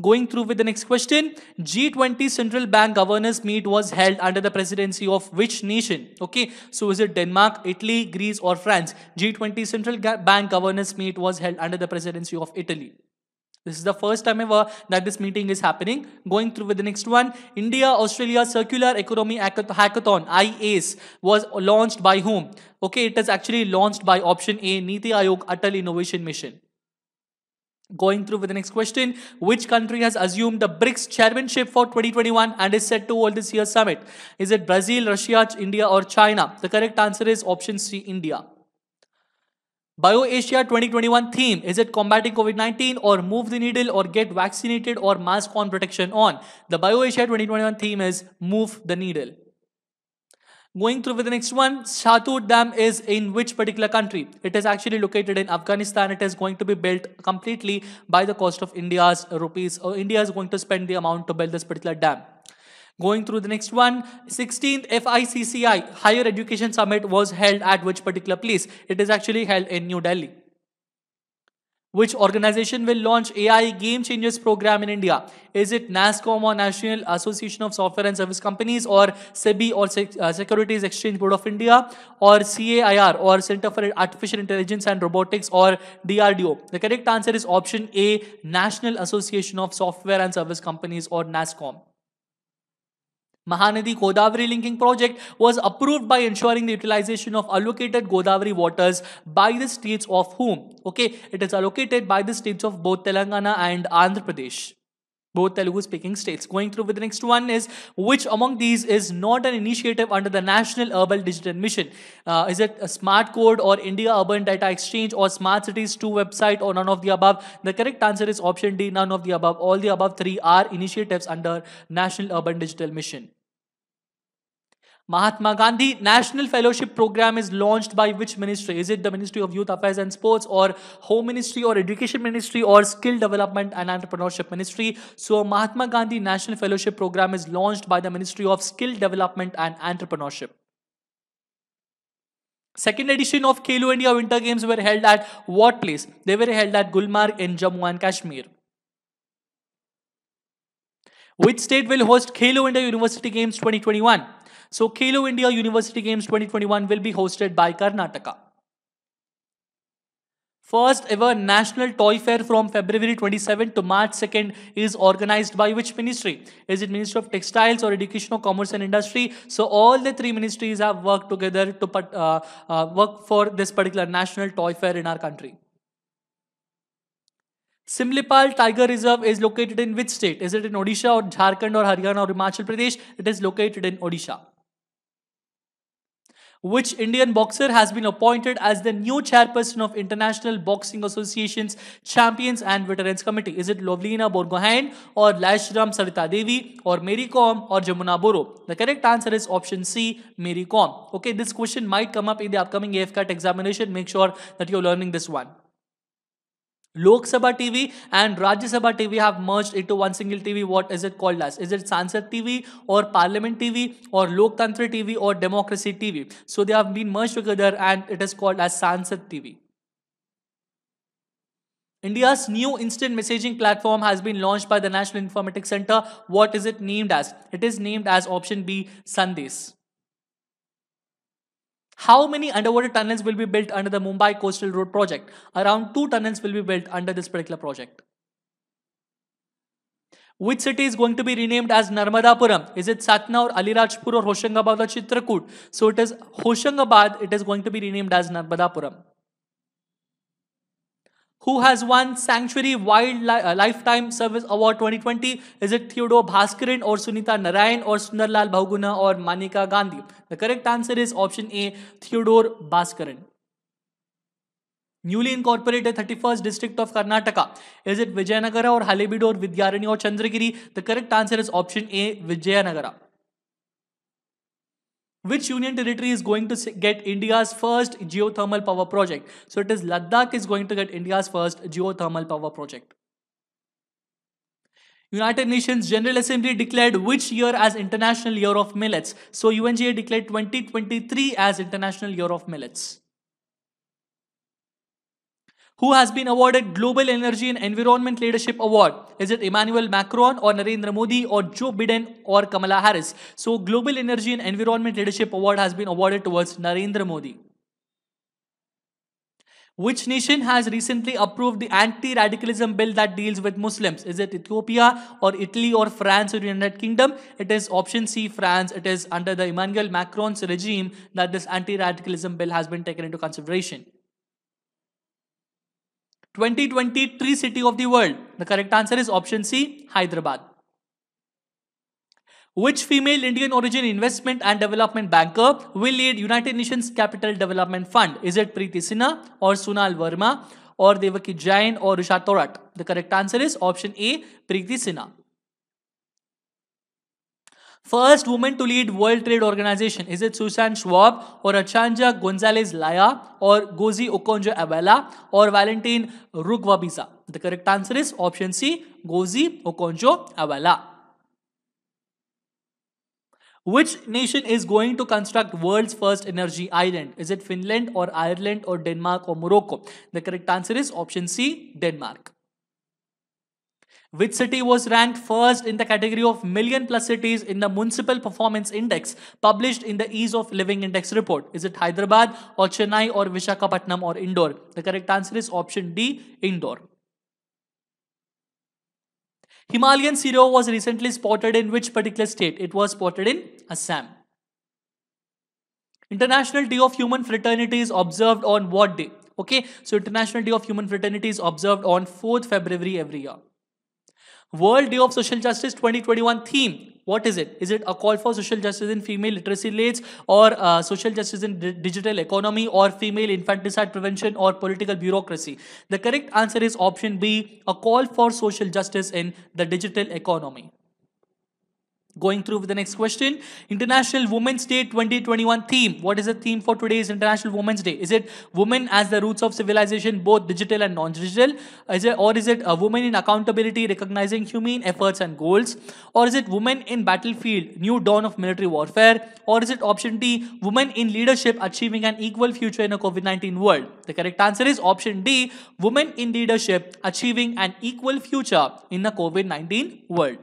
Going through with the next question, G20 Central Bank Governors Meet was held under the presidency of which nation? Okay, so is it Denmark, Italy, Greece or France? G20 Central Bank Governors Meet was held under the presidency of Italy. This is the first time ever that this meeting is happening. Going through with the next one. India Australia Circular Economy Hackathon (IAS) was launched by whom? Okay, it is actually launched by option A Niti Aayog Atal Innovation Mission. Going through with the next question, which country has assumed the BRICS chairmanship for 2021 and is set to hold this year's summit? Is it Brazil, Russia, India, or China? The correct answer is option C, India. BioAsia 2021 theme is it combating COVID 19 or move the needle or get vaccinated or mask on protection on? The BioAsia 2021 theme is move the needle. Going through with the next one, Shahtoor Dam is in which particular country? It is actually located in Afghanistan. It is going to be built completely by the cost of India's rupees. Or uh, India is going to spend the amount to build this particular dam. Going through the next one, 16th FICCI Higher Education Summit was held at which particular place? It is actually held in New Delhi. Which organization will launch AI Game Changers program in India? Is it NASCOM or National Association of Software and Service Companies or SEBI or uh, Securities Exchange Board of India or CAIR or Center for Artificial Intelligence and Robotics or DRDO? The correct answer is option A, National Association of Software and Service Companies or NASCOM. Mahanadi Godavari linking project was approved by ensuring the utilization of allocated Godavari waters by the states of whom? Okay, it is allocated by the states of both Telangana and Andhra Pradesh both Telugu speaking states. Going through with the next one is which among these is not an initiative under the National Urban Digital Mission? Uh, is it a smart code or India Urban Data Exchange or Smart Cities 2 website or none of the above? The correct answer is option D, none of the above. All the above three are initiatives under National Urban Digital Mission. Mahatma Gandhi National Fellowship Program is launched by which ministry? Is it the Ministry of Youth Affairs and Sports or Home Ministry or Education Ministry or Skill Development and Entrepreneurship Ministry? So Mahatma Gandhi National Fellowship Program is launched by the Ministry of Skill Development and Entrepreneurship. Second edition of Kelo India Winter Games were held at what place? They were held at Gulmarg in Jammu and Kashmir. Which state will host Kelo India University Games 2021? So Kalo India University Games 2021 will be hosted by Karnataka. First ever National Toy Fair from February 27 to March 2nd is organized by which ministry? Is it Ministry of Textiles or Education or Commerce and Industry? So all the three ministries have worked together to put, uh, uh, work for this particular National Toy Fair in our country. Simlipal Tiger Reserve is located in which state? Is it in Odisha or Jharkhand or Haryana or Himachal Pradesh? It is located in Odisha which Indian boxer has been appointed as the new chairperson of International Boxing Association's Champions and Veterans Committee. Is it Lovlina Borgohain or Lashram Sarita Devi or Mary Com or Jamuna Boro? The correct answer is option C, Mary Com. Okay, this question might come up in the upcoming AFCAT examination. Make sure that you're learning this one. Lok Sabha TV and Rajya Sabha TV have merged into one single TV. What is it called as? Is it Sansad TV or Parliament TV or Lok TV or Democracy TV? So they have been merged together and it is called as Sansad TV. India's new instant messaging platform has been launched by the National Informatics Center. What is it named as? It is named as option B, Sandesh. How many underwater tunnels will be built under the Mumbai Coastal Road project? Around two tunnels will be built under this particular project. Which city is going to be renamed as Narmadapuram? Is it Satna or Alirajpur or Hoshangabad or Chitrakoot? So it is Hoshangabad, it is going to be renamed as Narmadapuram. Who has won Sanctuary Wild Lifetime Service Award 2020? Is it Theodore Bhaskaran or Sunita Narayan or Sundarlal Bhaguna or Manika Gandhi? The correct answer is option A, Theodore Bhaskaran. Newly incorporated 31st district of Karnataka. Is it Vijayanagara or Halebedu or Vidyarani or Chandragiri? The correct answer is option A, Vijayanagara. Which union territory is going to get India's first geothermal power project? So it is Ladakh is going to get India's first geothermal power project. United Nations General Assembly declared which year as International Year of Millets? So UNGA declared 2023 as International Year of Millets. Who has been awarded Global Energy and Environment Leadership Award? Is it Emmanuel Macron or Narendra Modi or Joe Biden or Kamala Harris? So Global Energy and Environment Leadership Award has been awarded towards Narendra Modi. Which nation has recently approved the anti-radicalism bill that deals with Muslims? Is it Ethiopia or Italy or France or United Kingdom? It is option C, France. It is under the Emmanuel Macron's regime that this anti-radicalism bill has been taken into consideration. 2023 city of the world? The correct answer is option C, Hyderabad. Which female Indian origin investment and development banker will lead United Nations Capital Development Fund? Is it Preeti Sinha or Sunal Verma or Devaki Jain or Risha Torat? The correct answer is option A, Preeti Sinha. First woman to lead World Trade Organization. Is it Susan Schwab or Achanja Gonzalez Laya or Gozi Okonjo-Iweala or Valentin Rugwabiza? The correct answer is option C, Gozi Okonjo-Iweala. Which nation is going to construct world's first energy island? Is it Finland or Ireland or Denmark or Morocco? The correct answer is option C, Denmark. Which city was ranked first in the category of million plus cities in the Municipal Performance Index published in the Ease of Living Index report? Is it Hyderabad or Chennai or Vishakhapatnam or Indore? The correct answer is option D, Indore. Himalayan Siro was recently spotted in which particular state? It was spotted in Assam. International Day of Human Fraternity is observed on what day? Okay, so International Day of Human Fraternity is observed on 4th February every year. World Day of Social Justice 2021 theme. What is it? Is it a call for social justice in female literacy rates or uh, social justice in digital economy or female infanticide prevention or political bureaucracy? The correct answer is option B, a call for social justice in the digital economy. Going through with the next question, International Women's Day 2021 theme. What is the theme for today's International Women's Day? Is it women as the roots of civilization, both digital and non-digital? Is it, or is it a woman in accountability, recognizing human efforts and goals? Or is it women in battlefield, new dawn of military warfare? Or is it option D, women in leadership, achieving an equal future in a COVID-19 world? The correct answer is option D, women in leadership, achieving an equal future in a COVID-19 world.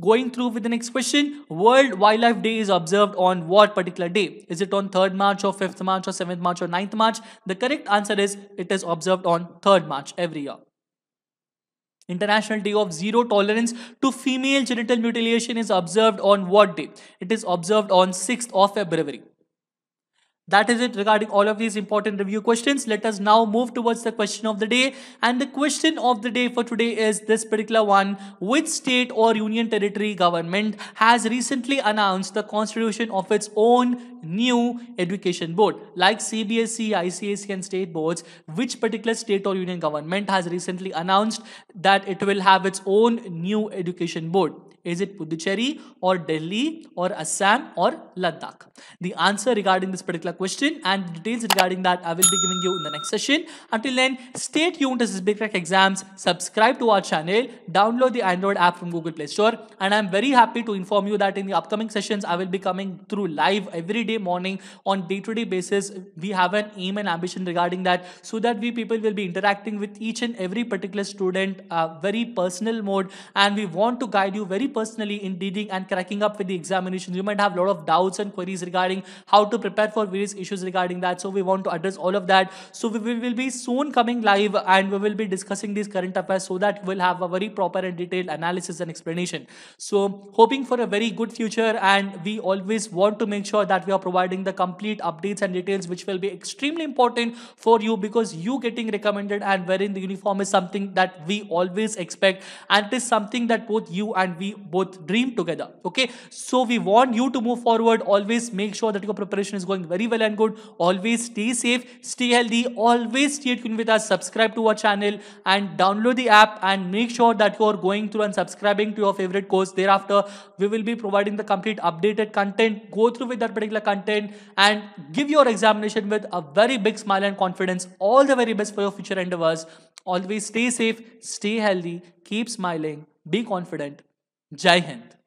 Going through with the next question, World Wildlife Day is observed on what particular day? Is it on 3rd March or 5th March or 7th March or 9th March? The correct answer is it is observed on 3rd March every year. International Day of Zero Tolerance to Female Genital Mutilation is observed on what day? It is observed on 6th of February. That is it regarding all of these important review questions. Let us now move towards the question of the day. And the question of the day for today is this particular one. Which state or union territory government has recently announced the constitution of its own new education board? Like CBSE, ICSE and state boards, which particular state or union government has recently announced that it will have its own new education board? Is it Puducherry or Delhi or Assam or Ladakh? The answer regarding this particular question and details regarding that I will be giving you in the next session. Until then, stay tuned to SBCrack exams, subscribe to our channel, download the Android app from Google Play Store and I'm very happy to inform you that in the upcoming sessions, I will be coming through live every day morning on day-to-day -day basis. We have an aim and ambition regarding that so that we people will be interacting with each and every particular student uh, very personal mode and we want to guide you very personally in dealing and cracking up with the examinations. You might have a lot of doubts and queries regarding how to prepare for various issues regarding that. So we want to address all of that. So we will be soon coming live and we will be discussing these current affairs so that we'll have a very proper and detailed analysis and explanation. So hoping for a very good future and we always want to make sure that we are providing the complete updates and details which will be extremely important for you because you getting recommended and wearing the uniform is something that we always expect and it is something that both you and we both dream together. Okay. So we want you to move forward. Always make sure that your preparation is going very well and good. Always stay safe, stay healthy. Always stay tuned with us. Subscribe to our channel and download the app and make sure that you're going through and subscribing to your favorite course. Thereafter, we will be providing the complete updated content. Go through with that particular content and give your examination with a very big smile and confidence. All the very best for your future endeavors. Always stay safe, stay healthy, keep smiling, be confident. Jai Hind.